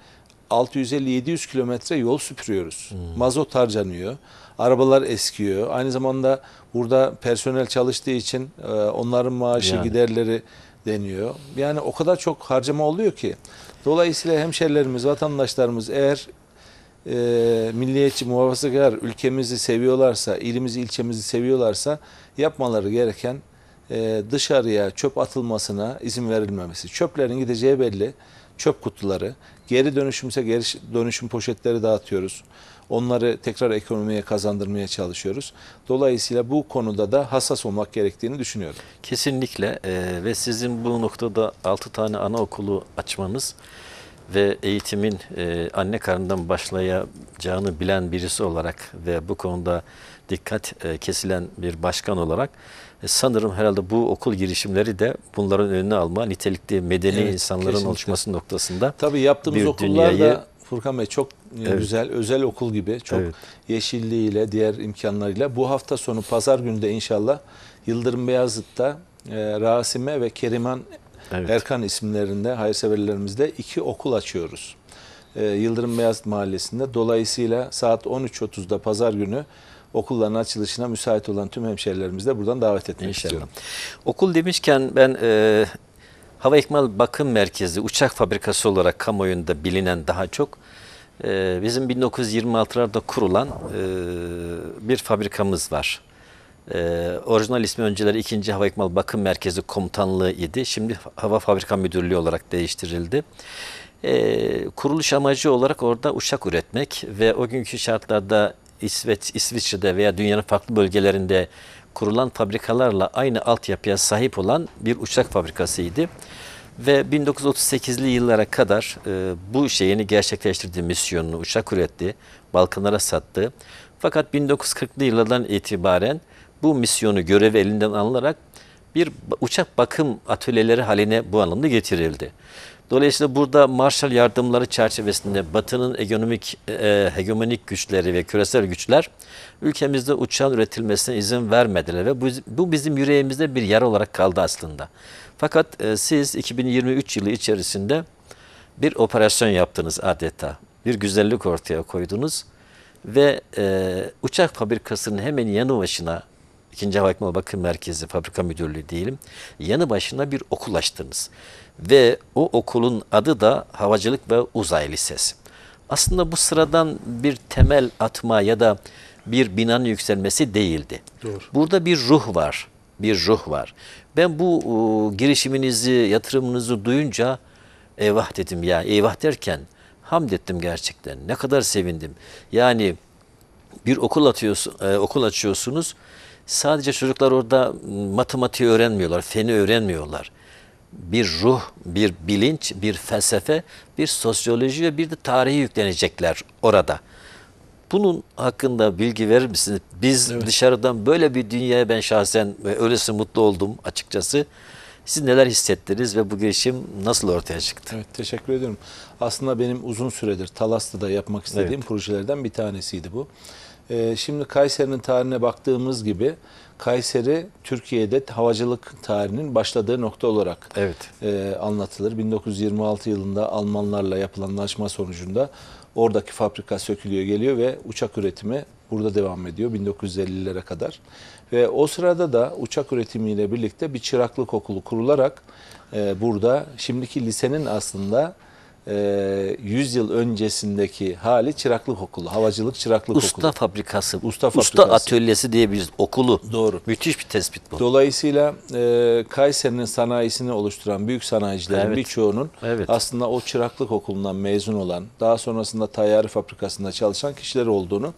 650-700 kilometre yol süpürüyoruz. Hmm. Mazot harcanıyor. Arabalar eskiyor. Aynı zamanda burada personel çalıştığı için e, onların maaşı yani. giderleri deniyor. Yani o kadar çok harcama oluyor ki. Dolayısıyla hemşerilerimiz, vatandaşlarımız eğer e, milliyetçi, muhafazakar ülkemizi seviyorlarsa, ilimizi, ilçemizi seviyorlarsa yapmaları gereken e, dışarıya çöp atılmasına izin verilmemesi. Çöplerin gideceği belli. Çöp kutuları Geri dönüşümse geri dönüşüm poşetleri dağıtıyoruz. Onları tekrar ekonomiye kazandırmaya çalışıyoruz. Dolayısıyla bu konuda da hassas olmak gerektiğini düşünüyorum. Kesinlikle ee, ve sizin bu noktada 6 tane anaokulu açmanız ve eğitimin e, anne karnından başlayacağını bilen birisi olarak ve bu konuda dikkat e, kesilen bir başkan olarak e, sanırım herhalde bu okul girişimleri de bunların önüne alma nitelikli medeni evet, insanların kesinlikle. oluşması noktasında. Tabii yaptığımız okullar dünyayı, da Furkan Bey çok e, evet. güzel özel okul gibi çok evet. yeşilliğiyle diğer imkanlarıyla bu hafta sonu pazar günü de inşallah Yıldırım Beyazıt'ta e, Rasime ve Keriman evet. Erkan isimlerinde hayırseverlerimizde iki okul açıyoruz. E, Yıldırım Beyazıt Mahallesi'nde dolayısıyla saat 13.30'da pazar günü okulların açılışına müsait olan tüm hemşerilerimizi de buradan davet etmek İnşallah. istiyorum. Okul demişken ben e, Hava İkmal Bakım Merkezi uçak fabrikası olarak kamuoyunda bilinen daha çok e, bizim 1926'larda kurulan e, bir fabrikamız var. Ee, orijinal ismi önceleri 2. Hava İkmal Bakım Merkezi Komutanlığı idi. Şimdi Hava Fabrika Müdürlüğü olarak değiştirildi. Ee, kuruluş amacı olarak orada uçak üretmek ve o günkü şartlarda İsveç, İsviçre'de veya dünyanın farklı bölgelerinde kurulan fabrikalarla aynı altyapıya sahip olan bir uçak fabrikasıydı. Ve 1938'li yıllara kadar e, bu şeyini gerçekleştirdi misyonunu. Uçak üretti, Balkanlara sattı. Fakat 1940'lı yıllardan itibaren bu misyonu görevi elinden alınarak bir uçak bakım atölyeleri haline bu anlamda getirildi. Dolayısıyla burada Marshall yardımları çerçevesinde Batı'nın ekonomik e, e hegemonik güçleri ve küresel güçler ülkemizde uçağın üretilmesine izin vermediler ve bu, bu bizim yüreğimizde bir yer olarak kaldı aslında. Fakat e, siz 2023 yılı içerisinde bir operasyon yaptınız adeta. Bir güzellik ortaya koydunuz ve e, uçak fabrikasının hemen yanı başına ikinci Hava Bakım Merkezi Fabrika Müdürlüğü diyelim. Yanı başına bir okul açtınız ve o okulun adı da Havacılık ve Uzay Lisesi. Aslında bu sıradan bir temel atma ya da bir binanın yükselmesi değildi. Doğru. Burada bir ruh var. Bir ruh var. Ben bu e, girişiminizi, yatırımınızı duyunca eyvah dedim ya. Eyvah derken hamd ettim gerçekten. Ne kadar sevindim. Yani bir okul atıyorsun, e, okul açıyorsunuz. Sadece çocuklar orada matematiği öğrenmiyorlar, feni öğrenmiyorlar bir ruh, bir bilinç, bir felsefe, bir sosyoloji ve bir de tarihi yüklenecekler orada. Bunun hakkında bilgi verir misiniz? Biz evet. dışarıdan böyle bir dünyaya ben şahsen öylesi mutlu oldum açıkçası. Siz neler hissettiniz ve bu girişim nasıl ortaya çıktı? Evet, teşekkür ediyorum. Aslında benim uzun süredir Talas'ta yapmak istediğim evet. projelerden bir tanesiydi bu. Ee, şimdi Kayseri'nin tarihine baktığımız gibi Kayseri Türkiye'de havacılık tarihinin başladığı nokta olarak evet. e, anlatılır. 1926 yılında Almanlarla yapılan anlaşma sonucunda oradaki fabrika sökülüyor geliyor ve uçak üretimi burada devam ediyor 1950'lere kadar. Ve o sırada da uçak üretimiyle birlikte bir çıraklık okulu kurularak e, burada şimdiki lisenin aslında e, ee, 100 yıl öncesindeki hali çıraklık okulu, havacılık çıraklık Usta okulu. Fabrikası, Usta fabrikası. Usta atölyesi diye bir okulu. Doğru. Müthiş bir tespit bu. Dolayısıyla e, Kayseri'nin sanayisini oluşturan büyük sanayicilerin evet. birçoğunun evet. aslında o çıraklık okulundan mezun olan, daha sonrasında tayyarı fabrikasında çalışan kişiler olduğunu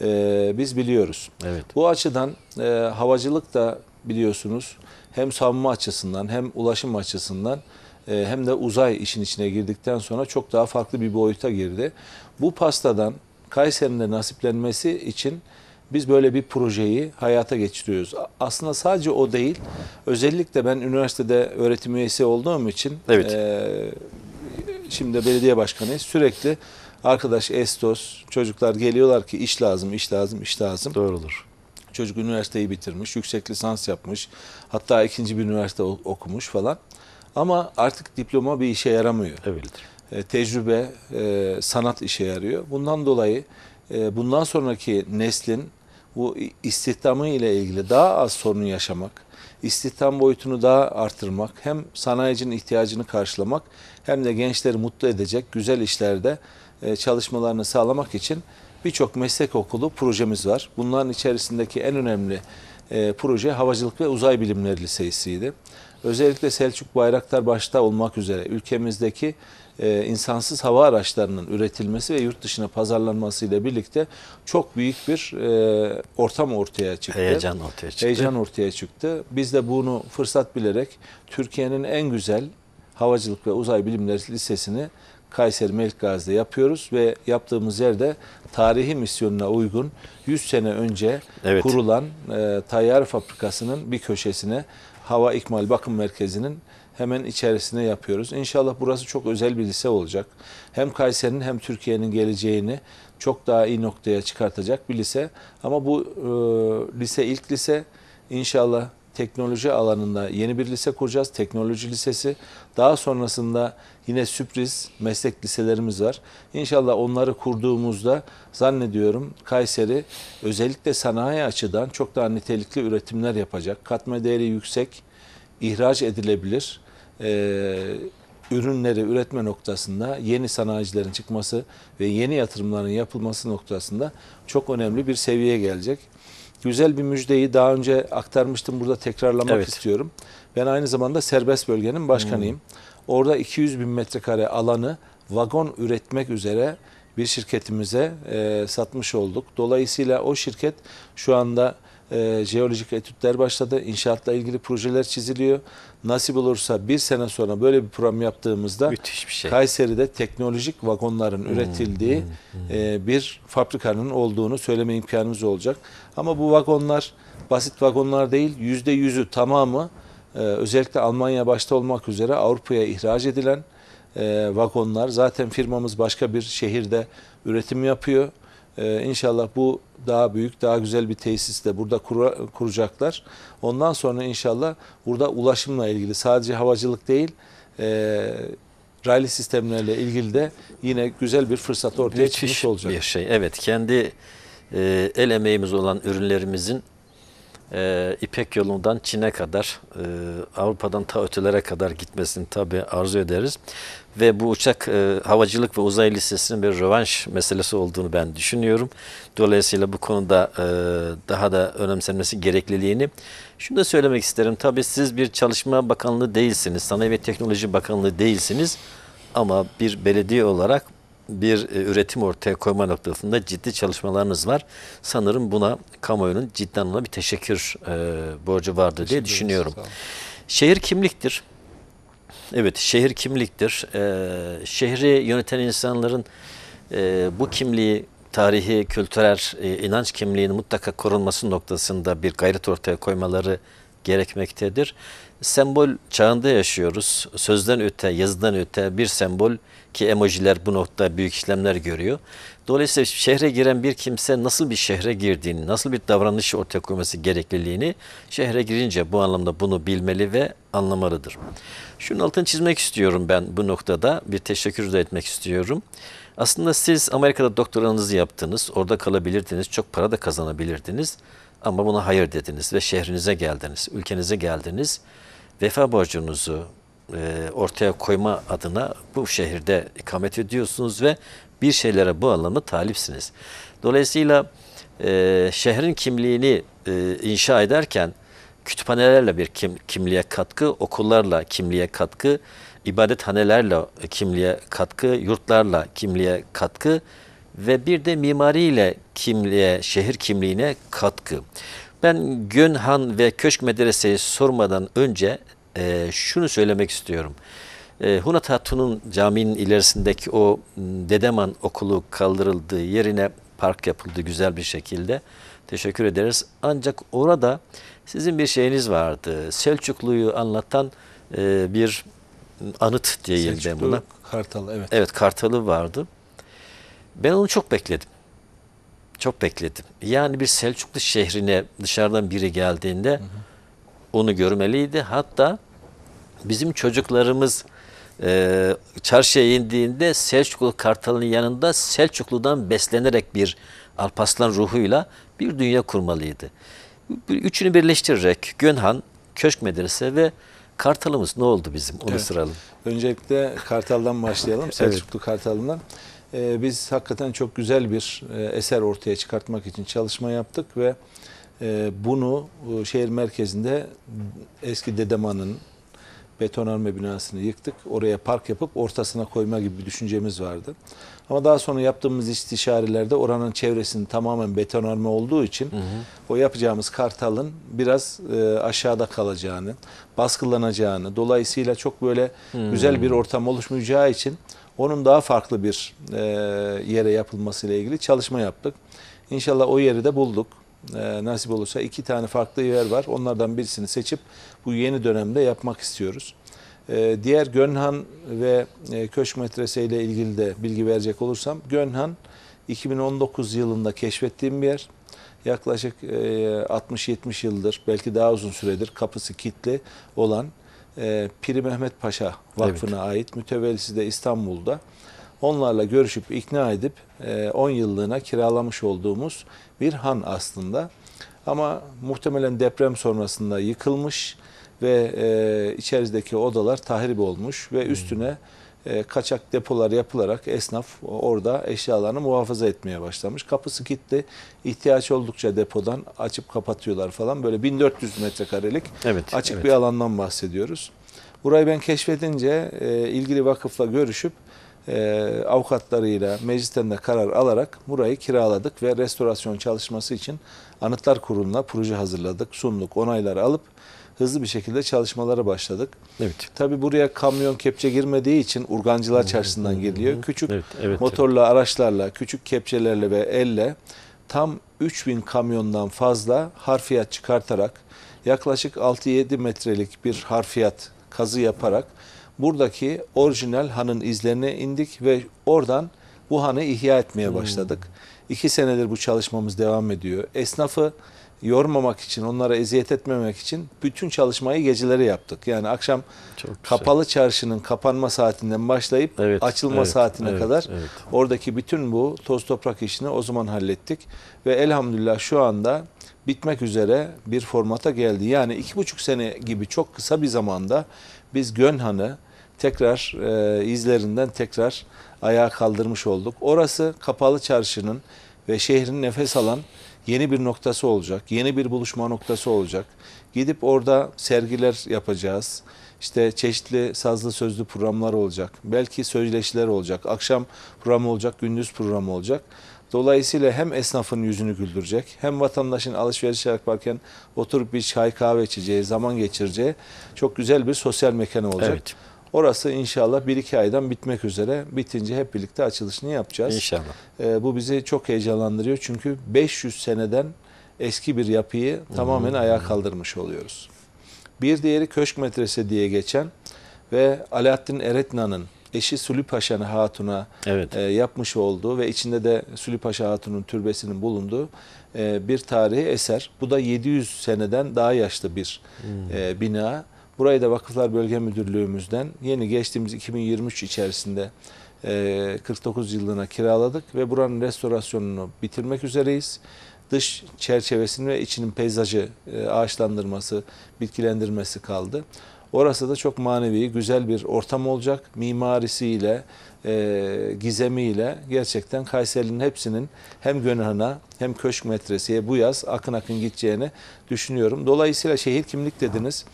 e, biz biliyoruz. Evet. Bu açıdan e, havacılık da biliyorsunuz hem savunma açısından hem ulaşım açısından e, hem de uzay işin içine girdikten sonra çok daha farklı bir boyuta girdi. Bu pastadan Kayseri'nin de nasiplenmesi için biz böyle bir projeyi hayata geçiriyoruz. Aslında sadece o değil, özellikle ben üniversitede öğretim üyesi olduğum için, evet. e, şimdi belediye başkanıyız, sürekli arkadaş Estos, çocuklar geliyorlar ki iş lazım, iş lazım, iş lazım. Doğru olur. Çocuk üniversiteyi bitirmiş, yüksek lisans yapmış, hatta ikinci bir üniversite okumuş falan. Ama artık diploma bir işe yaramıyor. Evet. tecrübe, e, sanat işe yarıyor. Bundan dolayı e, bundan sonraki neslin bu istihdamı ile ilgili daha az sorun yaşamak, istihdam boyutunu daha artırmak, hem sanayicinin ihtiyacını karşılamak hem de gençleri mutlu edecek güzel işlerde e, çalışmalarını sağlamak için birçok meslek okulu projemiz var. Bunların içerisindeki en önemli proje Havacılık ve Uzay Bilimleri Lisesi'ydi özellikle Selçuk Bayraktar başta olmak üzere ülkemizdeki e, insansız hava araçlarının üretilmesi ve yurt dışına pazarlanması ile birlikte çok büyük bir e, ortam ortaya çıktı. Heyecan ortaya çıktı. Heyecan ortaya çıktı. Biz de bunu fırsat bilerek Türkiye'nin en güzel havacılık ve uzay bilimleri lisesini Kayseri Melik yapıyoruz ve yaptığımız yerde tarihi misyonuna uygun 100 sene önce evet. kurulan e, tayyar fabrikasının bir köşesine Hava İkmal Bakım Merkezi'nin hemen içerisine yapıyoruz. İnşallah burası çok özel bir lise olacak. Hem Kayseri'nin hem Türkiye'nin geleceğini çok daha iyi noktaya çıkartacak bir lise. Ama bu e, lise ilk lise. İnşallah teknoloji alanında yeni bir lise kuracağız. Teknoloji lisesi. Daha sonrasında yine sürpriz meslek liselerimiz var. İnşallah onları kurduğumuzda zannediyorum Kayseri özellikle sanayi açıdan çok daha nitelikli üretimler yapacak. Katma değeri yüksek, ihraç edilebilir. Ee, ürünleri üretme noktasında yeni sanayicilerin çıkması ve yeni yatırımların yapılması noktasında çok önemli bir seviyeye gelecek güzel bir müjdeyi daha önce aktarmıştım burada tekrarlamak evet. istiyorum. Ben aynı zamanda serbest bölgenin başkanıyım. Hmm. Orada 200 bin metrekare alanı vagon üretmek üzere bir şirketimize e, satmış olduk. Dolayısıyla o şirket şu anda e, jeolojik etütler başladı. İnşaatla ilgili projeler çiziliyor. Nasip olursa bir sene sonra böyle bir program yaptığımızda Müthiş bir şey. Kayseri'de teknolojik vagonların hmm, üretildiği hmm, hmm, e, bir fabrikanın olduğunu söyleme imkanımız olacak. Ama bu vagonlar basit vagonlar değil. Yüzde yüzü tamamı e, özellikle Almanya başta olmak üzere Avrupa'ya ihraç edilen e, vagonlar. Zaten firmamız başka bir şehirde üretim yapıyor. Ee, inşallah bu daha büyük, daha güzel bir tesis de burada kura, kuracaklar. Ondan sonra inşallah burada ulaşımla ilgili sadece havacılık değil, e, raylı sistemlerle ilgili de yine güzel bir fırsat ortaya Müthiş çıkmış olacak. bir şey. Evet, kendi e, el emeğimiz olan ürünlerimizin e, İpek yolundan Çin'e kadar, e, Avrupa'dan ta ötelere kadar gitmesini tabii arzu ederiz. Ve bu uçak e, havacılık ve uzay lisesinin bir rövanş meselesi olduğunu ben düşünüyorum. Dolayısıyla bu konuda e, daha da önemsenmesi gerekliliğini. Şunu da söylemek isterim. Tabii siz bir çalışma bakanlığı değilsiniz, sanayi ve teknoloji bakanlığı değilsiniz. Ama bir belediye olarak bir e, üretim ortaya koyma noktasında ciddi çalışmalarınız var. Sanırım buna kamuoyunun ciddi anlamda bir teşekkür e, borcu vardı diye düşünüyorum. Şehir kimliktir. Evet, şehir kimliktir. E, şehri yöneten insanların bu kimliği, tarihi, kültürel, inanç kimliğinin mutlaka korunması noktasında bir gayret ortaya koymaları gerekmektedir sembol çağında yaşıyoruz. Sözden öte, yazıdan öte bir sembol ki emojiler bu noktada büyük işlemler görüyor. Dolayısıyla şehre giren bir kimse nasıl bir şehre girdiğini, nasıl bir davranış ortaya koyması gerekliliğini şehre girince bu anlamda bunu bilmeli ve anlamalıdır. Şunun altını çizmek istiyorum ben bu noktada. Bir teşekkür de etmek istiyorum. Aslında siz Amerika'da doktoranızı yaptınız, orada kalabilirdiniz, çok para da kazanabilirdiniz. Ama buna hayır dediniz ve şehrinize geldiniz, ülkenize geldiniz vefa borcunuzu e, ortaya koyma adına bu şehirde ikamet ediyorsunuz ve bir şeylere bu anlamda talipsiniz. Dolayısıyla e, şehrin kimliğini e, inşa ederken kütüphanelerle bir kim, kimliğe katkı, okullarla kimliğe katkı, ibadethanelerle kimliğe katkı, yurtlarla kimliğe katkı ve bir de mimariyle kimliğe, şehir kimliğine katkı. Ben Günhan ve Köşk Medrese'yi sormadan önce e, şunu söylemek istiyorum. E, Hunat Hatun'un caminin ilerisindeki o Dedeman okulu kaldırıldığı yerine park yapıldı güzel bir şekilde. Teşekkür ederiz. Ancak orada sizin bir şeyiniz vardı. Selçuklu'yu anlatan e, bir anıt diyeyim Selçuklu, ben buna. Kartal evet. Evet Kartalı vardı. Ben onu çok bekledim. Çok bekledim. Yani bir Selçuklu şehrine dışarıdan biri geldiğinde hı hı. onu görmeliydi. Hatta bizim çocuklarımız e, çarşıya indiğinde Selçuklu kartalının yanında Selçuklu'dan beslenerek bir Alpaslan ruhuyla bir dünya kurmalıydı. Üçünü birleştirerek Gönhan, Köşk Medrese ve Kartalımız ne oldu bizim? Onu evet. sıralım. Öncelikle Kartal'dan başlayalım. Selçuklu evet. Kartal'ından. Ee, biz hakikaten çok güzel bir e, eser ortaya çıkartmak için çalışma yaptık ve e, bunu e, şehir merkezinde eski Dedeman'ın betonarme binasını yıktık. Oraya park yapıp ortasına koyma gibi bir düşüncemiz vardı. Ama daha sonra yaptığımız istişarelerde oranın çevresinin tamamen betonarme olduğu için hı hı. o yapacağımız kartalın biraz e, aşağıda kalacağını, baskılanacağını, dolayısıyla çok böyle hı hı. güzel bir ortam oluşmayacağı için onun daha farklı bir e, yere yapılması ile ilgili çalışma yaptık. İnşallah o yeri de bulduk. E, nasip olursa iki tane farklı yer var. Onlardan birisini seçip bu yeni dönemde yapmak istiyoruz. E, diğer Gönhan ve e, Köşk Metresi ile ilgili de bilgi verecek olursam Gönhan 2019 yılında keşfettiğim bir yer yaklaşık 60-70 e, yıldır belki daha uzun süredir kapısı kilitli olan e, Piri Mehmet Paşa Vakfı'na evet. ait mütevellisi de İstanbul'da. Onlarla görüşüp ikna edip 10 e, yıllığına kiralamış olduğumuz bir han aslında. Ama muhtemelen deprem sonrasında yıkılmış ve e, içerisindeki odalar tahrip olmuş ve hmm. üstüne e, kaçak depolar yapılarak esnaf orada eşyalarını muhafaza etmeye başlamış. Kapısı kilitli. ihtiyaç oldukça depodan açıp kapatıyorlar falan. Böyle 1400 metrekarelik evet, açık evet. bir alandan bahsediyoruz. Burayı ben keşfedince e, ilgili vakıfla görüşüp e, avukatlarıyla meclisten de karar alarak burayı kiraladık ve restorasyon çalışması için Anıtlar Kurulu'na proje hazırladık, sunduk, onayları alıp hızlı bir şekilde çalışmalara başladık. Evet. Tabii buraya kamyon kepçe girmediği için urgancılar hmm. çarşısından giriliyor. Küçük evet, evet, motorla, evet. araçlarla, küçük kepçelerle ve elle tam 3000 kamyondan fazla harfiyat çıkartarak yaklaşık 6-7 metrelik bir harfiyat kazı yaparak buradaki orijinal hanın izlerine indik ve oradan bu hanı ihya etmeye başladık. Hmm. İki senedir bu çalışmamız devam ediyor. Esnafı yormamak için, onlara eziyet etmemek için bütün çalışmayı geceleri yaptık. Yani akşam Çok kapalı güzel. çarşının kapanma saatinden başlayıp evet, açılma evet, saatine evet, kadar evet. oradaki bütün bu toz toprak işini o zaman hallettik. Ve elhamdülillah şu anda bitmek üzere bir formata geldi. Yani iki buçuk sene gibi çok kısa bir zamanda biz Gönhan'ı tekrar e, izlerinden tekrar ayağa kaldırmış olduk. Orası kapalı çarşının ve şehrin nefes alan yeni bir noktası olacak, yeni bir buluşma noktası olacak. Gidip orada sergiler yapacağız. İşte çeşitli sazlı sözlü programlar olacak. Belki söyleşiler olacak. Akşam programı olacak, gündüz programı olacak. Dolayısıyla hem esnafın yüzünü güldürecek hem vatandaşın alışveriş yaparken oturup bir çay kahve içeceği, zaman geçireceği çok güzel bir sosyal mekanı olacak. Evet. Orası inşallah bir iki aydan bitmek üzere. Bitince hep birlikte açılışını yapacağız. İnşallah. E, bu bizi çok heyecanlandırıyor. Çünkü 500 seneden eski bir yapıyı hmm. tamamen ayağa kaldırmış oluyoruz. Bir diğeri Köşk Metresi diye geçen ve Alaaddin Eretna'nın eşi Sülü Paşa'nın hatuna evet. e, yapmış olduğu ve içinde de Sülü Paşa hatunun türbesinin bulunduğu e, bir tarihi eser. Bu da 700 seneden daha yaşlı bir hmm. e, bina. Burayı da Vakıflar Bölge Müdürlüğümüzden yeni geçtiğimiz 2023 içerisinde 49 e, yıllığına kiraladık ve buranın restorasyonunu bitirmek üzereyiz. Dış çerçevesini ve içinin peyzajı, e, ağaçlandırması, bitkilendirmesi kaldı. Orası da çok manevi, güzel bir ortam olacak. Mimarisiyle, e, gizemiyle gerçekten Kayseri'nin hepsinin hem Gönhan'a hem Köşk Metresi'ye bu yaz akın akın gideceğini düşünüyorum. Dolayısıyla şehir kimlik dediniz.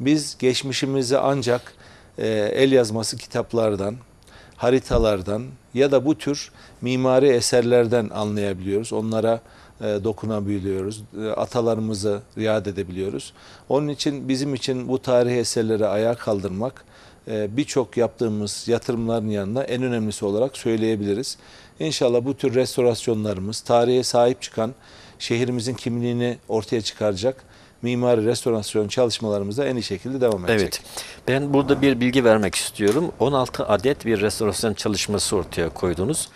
Biz geçmişimizi ancak e, el yazması kitaplardan, haritalardan ya da bu tür mimari eserlerden anlayabiliyoruz. Onlara e, dokunabiliyoruz. E, atalarımızı riad edebiliyoruz. Onun için bizim için bu tarihi eserleri ayağa kaldırmak e, birçok yaptığımız yatırımların yanında en önemlisi olarak söyleyebiliriz. İnşallah bu tür restorasyonlarımız tarihe sahip çıkan şehrimizin kimliğini ortaya çıkaracak mimari restorasyon çalışmalarımıza en iyi şekilde devam edecek. Evet. Ben burada bir bilgi vermek istiyorum. 16 adet bir restorasyon çalışması ortaya koydunuz.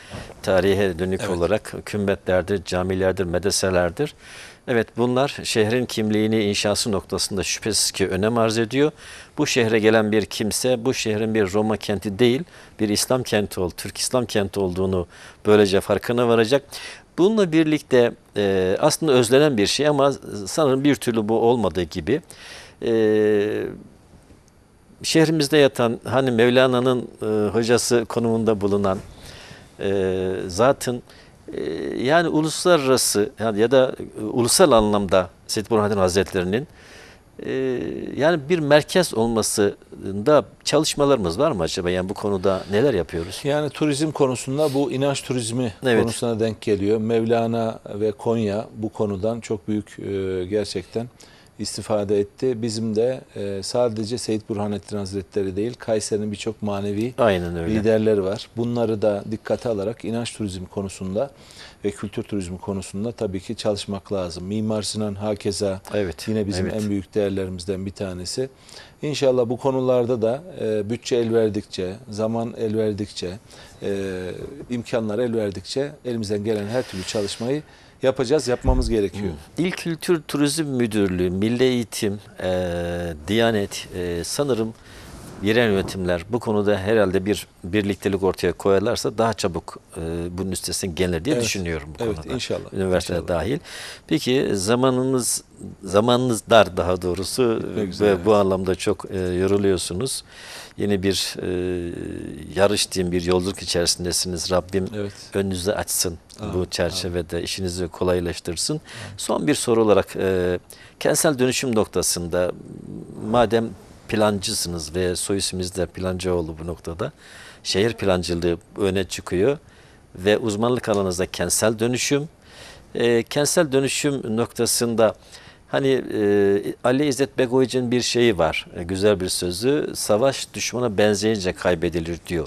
Tarihe dönük evet. olarak kümbetlerdir, camilerdir, medeselerdir. Evet bunlar şehrin kimliğini inşası noktasında şüphesiz ki önem arz ediyor. Bu şehre gelen bir kimse bu şehrin bir Roma kenti değil bir İslam kenti ol, Türk İslam kenti olduğunu böylece farkına varacak. Bununla birlikte e, aslında özlenen bir şey ama sanırım bir türlü bu olmadığı gibi e, şehrimizde yatan hani Mevlana'nın e, hocası konumunda bulunan e, zaten e, yani uluslararası yani ya da e, ulusal anlamda Seyyid Burhanettin Hazretleri'nin ee, yani bir merkez olmasında çalışmalarımız var mı acaba? Yani bu konuda neler yapıyoruz? Yani turizm konusunda bu inanç turizmi evet. konusuna denk geliyor. Mevlana ve Konya bu konudan çok büyük e, gerçekten istifade etti. Bizim de e, sadece Seyit Burhanettin Hazretleri değil, Kayseri'nin birçok manevi Aynen öyle. liderleri var. Bunları da dikkate alarak inanç turizmi konusunda ve kültür turizmi konusunda tabii ki çalışmak lazım. Mimar Sinan hakeza evet, yine bizim evet. en büyük değerlerimizden bir tanesi. İnşallah bu konularda da e, bütçe el verdikçe, zaman el verdikçe, e, imkanlar el verdikçe elimizden gelen her türlü çalışmayı yapacağız, yapmamız gerekiyor. İl Kültür Turizm Müdürlüğü, Milli Eğitim, e, Diyanet e, sanırım yerel yönetimler bu konuda herhalde bir birliktelik ortaya koyarlarsa daha çabuk e, bunun üstesinden gelir diye evet. düşünüyorum bu evet, konuda. inşallah. Üniversite dahil. Peki zamanınız zamanınız dar daha doğrusu Bitmek e, ve evet. bu anlamda çok e, yoruluyorsunuz. Yeni bir e, yarış diyeyim bir yolculuk içerisindesiniz. Rabbim evet. önünüzü açsın amin, bu çerçevede amin. işinizi kolaylaştırsın. Amin. Son bir soru olarak e, kentsel dönüşüm noktasında madem plancısınız ve soy isimiz de Plancıoğlu bu noktada. Şehir plancılığı öne çıkıyor ve uzmanlık alanınızda kentsel dönüşüm. E, kentsel dönüşüm noktasında hani e, Ali İzzet Begoviç'in bir şeyi var, e, güzel bir sözü. Savaş düşmana benzeyince kaybedilir diyor.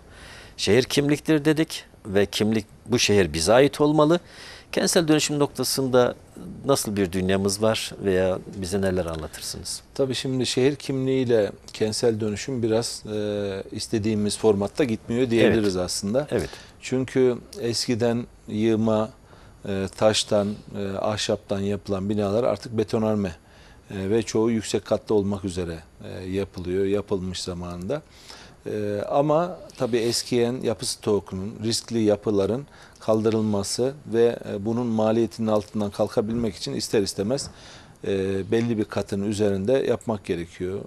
Şehir kimliktir dedik ve kimlik bu şehir bize ait olmalı. Kentsel dönüşüm noktasında nasıl bir dünyamız var veya bize neler anlatırsınız? Tabii şimdi şehir kimliğiyle kentsel dönüşüm biraz e, istediğimiz formatta gitmiyor diyebiliriz evet. aslında. Evet. Çünkü eskiden yığma, e, taştan, e, ahşaptan yapılan binalar artık betonarme e, ve çoğu yüksek katlı olmak üzere e, yapılıyor, yapılmış zamanında. E, ama tabii eskiyen yapı stokunun, riskli yapıların kaldırılması ve e, bunun maliyetinin altından kalkabilmek için ister istemez e, belli bir katın üzerinde yapmak gerekiyor.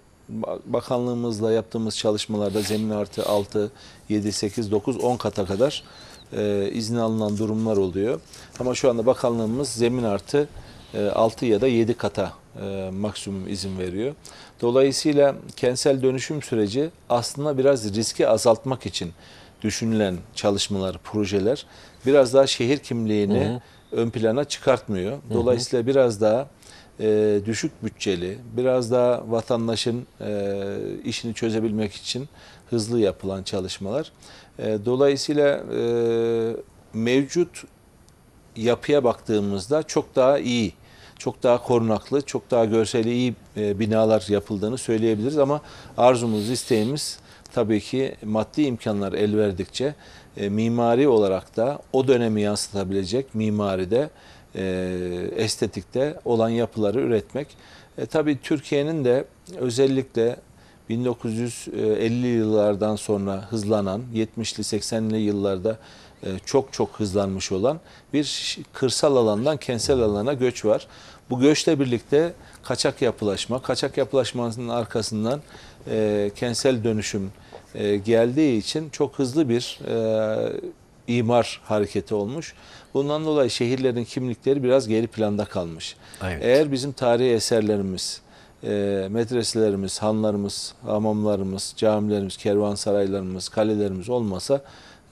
Bakanlığımızla yaptığımız çalışmalarda zemin artı 6, 7, 8, 9, 10 kata kadar e, izin alınan durumlar oluyor. Ama şu anda bakanlığımız zemin artı 6 ya da 7 kata maksimum izin veriyor. Dolayısıyla kentsel dönüşüm süreci aslında biraz riski azaltmak için düşünülen çalışmalar, projeler biraz daha şehir kimliğini hı hı. ön plana çıkartmıyor. Dolayısıyla hı hı. biraz daha e, düşük bütçeli, biraz daha vatandaşın e, işini çözebilmek için hızlı yapılan çalışmalar. E, dolayısıyla e, mevcut yapıya baktığımızda çok daha iyi, çok daha korunaklı, çok daha görseli iyi e, binalar yapıldığını söyleyebiliriz ama arzumuz, isteğimiz tabii ki maddi imkanlar el verdikçe e, mimari olarak da o dönemi yansıtabilecek mimaride e, estetikte olan yapıları üretmek. E, tabii Türkiye'nin de özellikle 1950'li yıllardan sonra hızlanan, 70'li 80'li yıllarda e, çok çok hızlanmış olan bir kırsal alandan kentsel alana göç var. Bu göçle birlikte kaçak yapılaşma, kaçak yapılaşmanın arkasından e, kentsel dönüşüm e, geldiği için çok hızlı bir e, imar hareketi olmuş. Bundan dolayı şehirlerin kimlikleri biraz geri planda kalmış. Evet. Eğer bizim tarihi eserlerimiz, e, medreselerimiz, hanlarımız, hamamlarımız, camilerimiz, kervansaraylarımız, kalelerimiz olmasa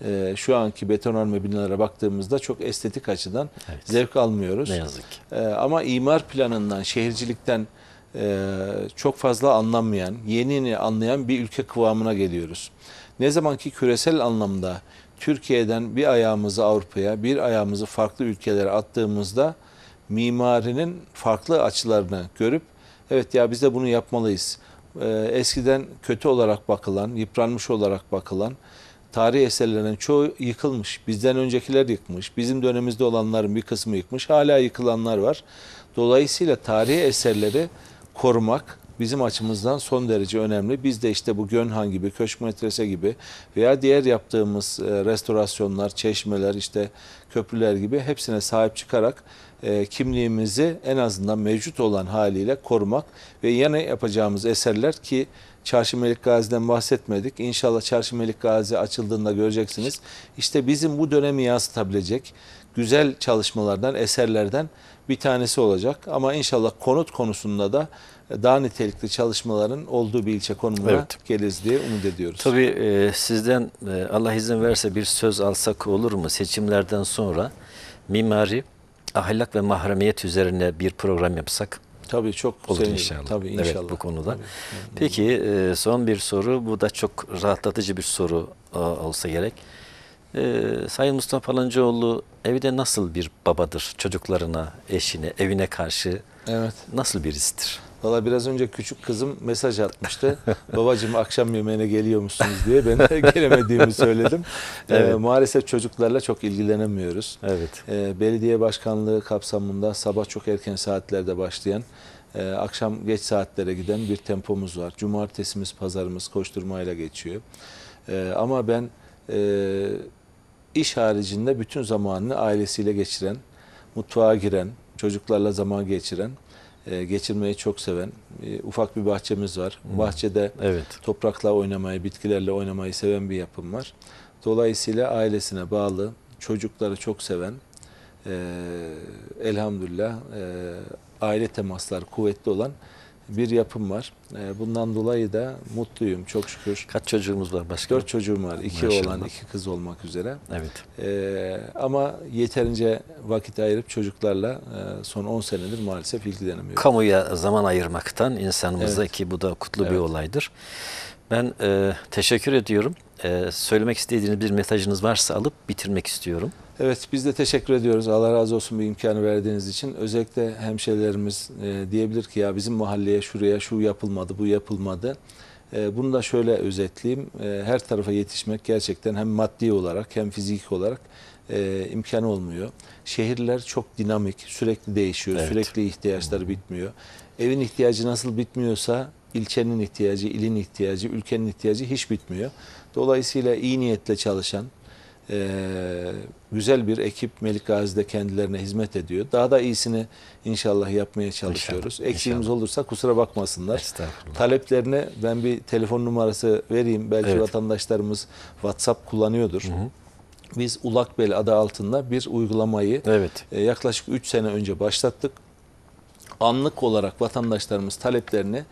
e, şu anki betonarme binalara baktığımızda çok estetik açıdan evet. zevk almıyoruz. Ne yazık ki. E, ama imar planından, şehircilikten ee, çok fazla anlamayan, yeni anlayan bir ülke kıvamına geliyoruz. Ne zamanki küresel anlamda Türkiye'den bir ayağımızı Avrupa'ya, bir ayağımızı farklı ülkelere attığımızda mimarinin farklı açılarını görüp evet ya biz de bunu yapmalıyız. Ee, eskiden kötü olarak bakılan, yıpranmış olarak bakılan tarih eserlerinin çoğu yıkılmış. Bizden öncekiler yıkmış. Bizim dönemimizde olanların bir kısmı yıkmış. Hala yıkılanlar var. Dolayısıyla tarihi eserleri korumak bizim açımızdan son derece önemli. Biz de işte bu Gönhan gibi, Köşk Metrese gibi veya diğer yaptığımız e, restorasyonlar, çeşmeler, işte köprüler gibi hepsine sahip çıkarak e, kimliğimizi en azından mevcut olan haliyle korumak ve yine yapacağımız eserler ki Çarşı Melik Gazi'den bahsetmedik. İnşallah Çarşı Melik Gazi açıldığında göreceksiniz. İşte bizim bu dönemi yansıtabilecek güzel çalışmalardan, eserlerden bir tanesi olacak. Ama inşallah konut konusunda da e, daha nitelikli çalışmaların olduğu bir ilçe konumuna evet. geliriz diye umut ediyoruz. Tabii e, sizden e, Allah izin verse bir söz alsak olur mu? Seçimlerden sonra mimari, ahlak ve mahremiyet üzerine bir program yapsak. Tabii çok olur sevinirim. inşallah. Tabii inşallah. Evet bu konuda. Tabii. Peki e, son bir soru. Bu da çok rahatlatıcı bir soru e, olsa gerek e, Sayın Mustafa Falancıoğlu evde nasıl bir babadır çocuklarına, eşine, evine karşı evet. nasıl birisidir? Valla biraz önce küçük kızım mesaj atmıştı. [laughs] Babacığım akşam yemeğine geliyor musunuz diye ben de [laughs] gelemediğimi söyledim. Ee, evet. Ee, maalesef çocuklarla çok ilgilenemiyoruz. Evet. Ee, belediye başkanlığı kapsamında sabah çok erken saatlerde başlayan e, akşam geç saatlere giden bir tempomuz var. Cumartesimiz, pazarımız koşturmayla geçiyor. E, ama ben e, iş haricinde bütün zamanını ailesiyle geçiren, mutfağa giren, çocuklarla zaman geçiren, e, geçirmeyi çok seven, e, ufak bir bahçemiz var. Hı. Bahçede evet. toprakla oynamayı, bitkilerle oynamayı seven bir yapım var. Dolayısıyla ailesine bağlı, çocukları çok seven, e, elhamdülillah e, aile temasları kuvvetli olan bir yapım var. Ee, bundan dolayı da mutluyum çok şükür. Kaç çocuğumuz var başka? Dört çocuğum var. İki Maşallah. oğlan, iki kız olmak üzere. Evet. Ee, ama yeterince vakit ayırıp çocuklarla e, son 10 senedir maalesef ilgilenemiyorum. Kamuya zaman ayırmaktan insanımızda evet. ki bu da kutlu evet. bir olaydır. Ben e, teşekkür ediyorum. E, söylemek istediğiniz bir mesajınız varsa alıp bitirmek istiyorum. Evet biz de teşekkür ediyoruz. Allah razı olsun bu imkanı verdiğiniz için. Özellikle hemşehrilerimiz e, diyebilir ki ya bizim mahalleye şuraya şu yapılmadı, bu yapılmadı. E, bunu da şöyle özetleyeyim. E, her tarafa yetişmek gerçekten hem maddi olarak hem fiziki olarak e, imkanı olmuyor. Şehirler çok dinamik, sürekli değişiyor, evet. sürekli ihtiyaçlar bitmiyor. Evin ihtiyacı nasıl bitmiyorsa ilçenin ihtiyacı, ilin ihtiyacı, ülkenin ihtiyacı hiç bitmiyor. Dolayısıyla iyi niyetle çalışan, e, güzel bir ekip Melik Gazi'de kendilerine hizmet ediyor. Daha da iyisini inşallah yapmaya çalışıyoruz. Eksiğimiz olursa kusura bakmasınlar. Taleplerine ben bir telefon numarası vereyim. Belki evet. vatandaşlarımız WhatsApp kullanıyordur. Hı hı. Biz Ulakbel adı altında bir uygulamayı evet. E, yaklaşık 3 sene önce başlattık. Anlık olarak vatandaşlarımız taleplerini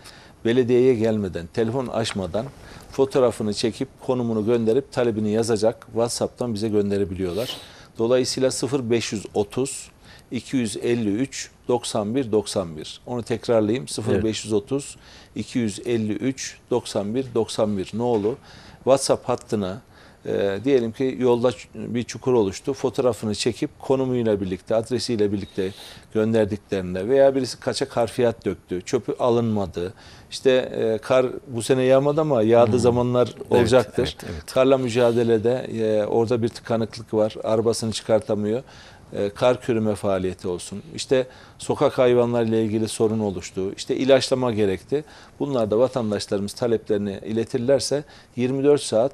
belediyeye gelmeden, telefon açmadan fotoğrafını çekip konumunu gönderip talebini yazacak WhatsApp'tan bize gönderebiliyorlar. Dolayısıyla 0530 253 91 91. Onu tekrarlayayım. 0530 evet. 253 91 91 ne olur? WhatsApp hattına e, diyelim ki yolda bir çukur oluştu. Fotoğrafını çekip konumuyla birlikte, adresiyle birlikte gönderdiklerinde veya birisi kaçak harfiyat döktü, çöpü alınmadı. İşte e, kar bu sene yağmadı ama yağdığı hmm. zamanlar olacaktır. Evet, evet, evet. Karla mücadelede e, orada bir tıkanıklık var. Arabasını çıkartamıyor e, kar kürüme faaliyeti olsun. İşte sokak hayvanlarıyla ilgili sorun oluştu. İşte ilaçlama gerekti. Bunlar da vatandaşlarımız taleplerini iletirlerse 24 saat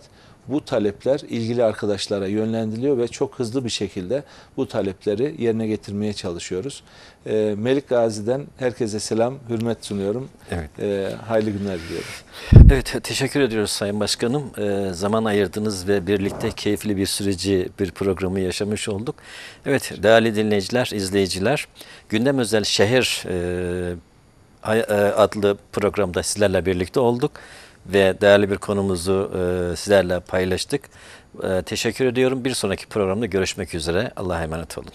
bu talepler ilgili arkadaşlara yönlendiriliyor ve çok hızlı bir şekilde bu talepleri yerine getirmeye çalışıyoruz. E, Melik Gazi'den herkese selam, hürmet sunuyorum. Evet. E, hayırlı günler diliyorum. Evet, teşekkür ediyoruz Sayın Başkanım. E, zaman ayırdınız ve birlikte keyifli bir süreci, bir programı yaşamış olduk. Evet, değerli dinleyiciler, izleyiciler, gündem özel şehir e, e adlı programda sizlerle birlikte olduk ve değerli bir konumuzu e, sizlerle paylaştık. E, teşekkür ediyorum. Bir sonraki programda görüşmek üzere. Allah'a emanet olun.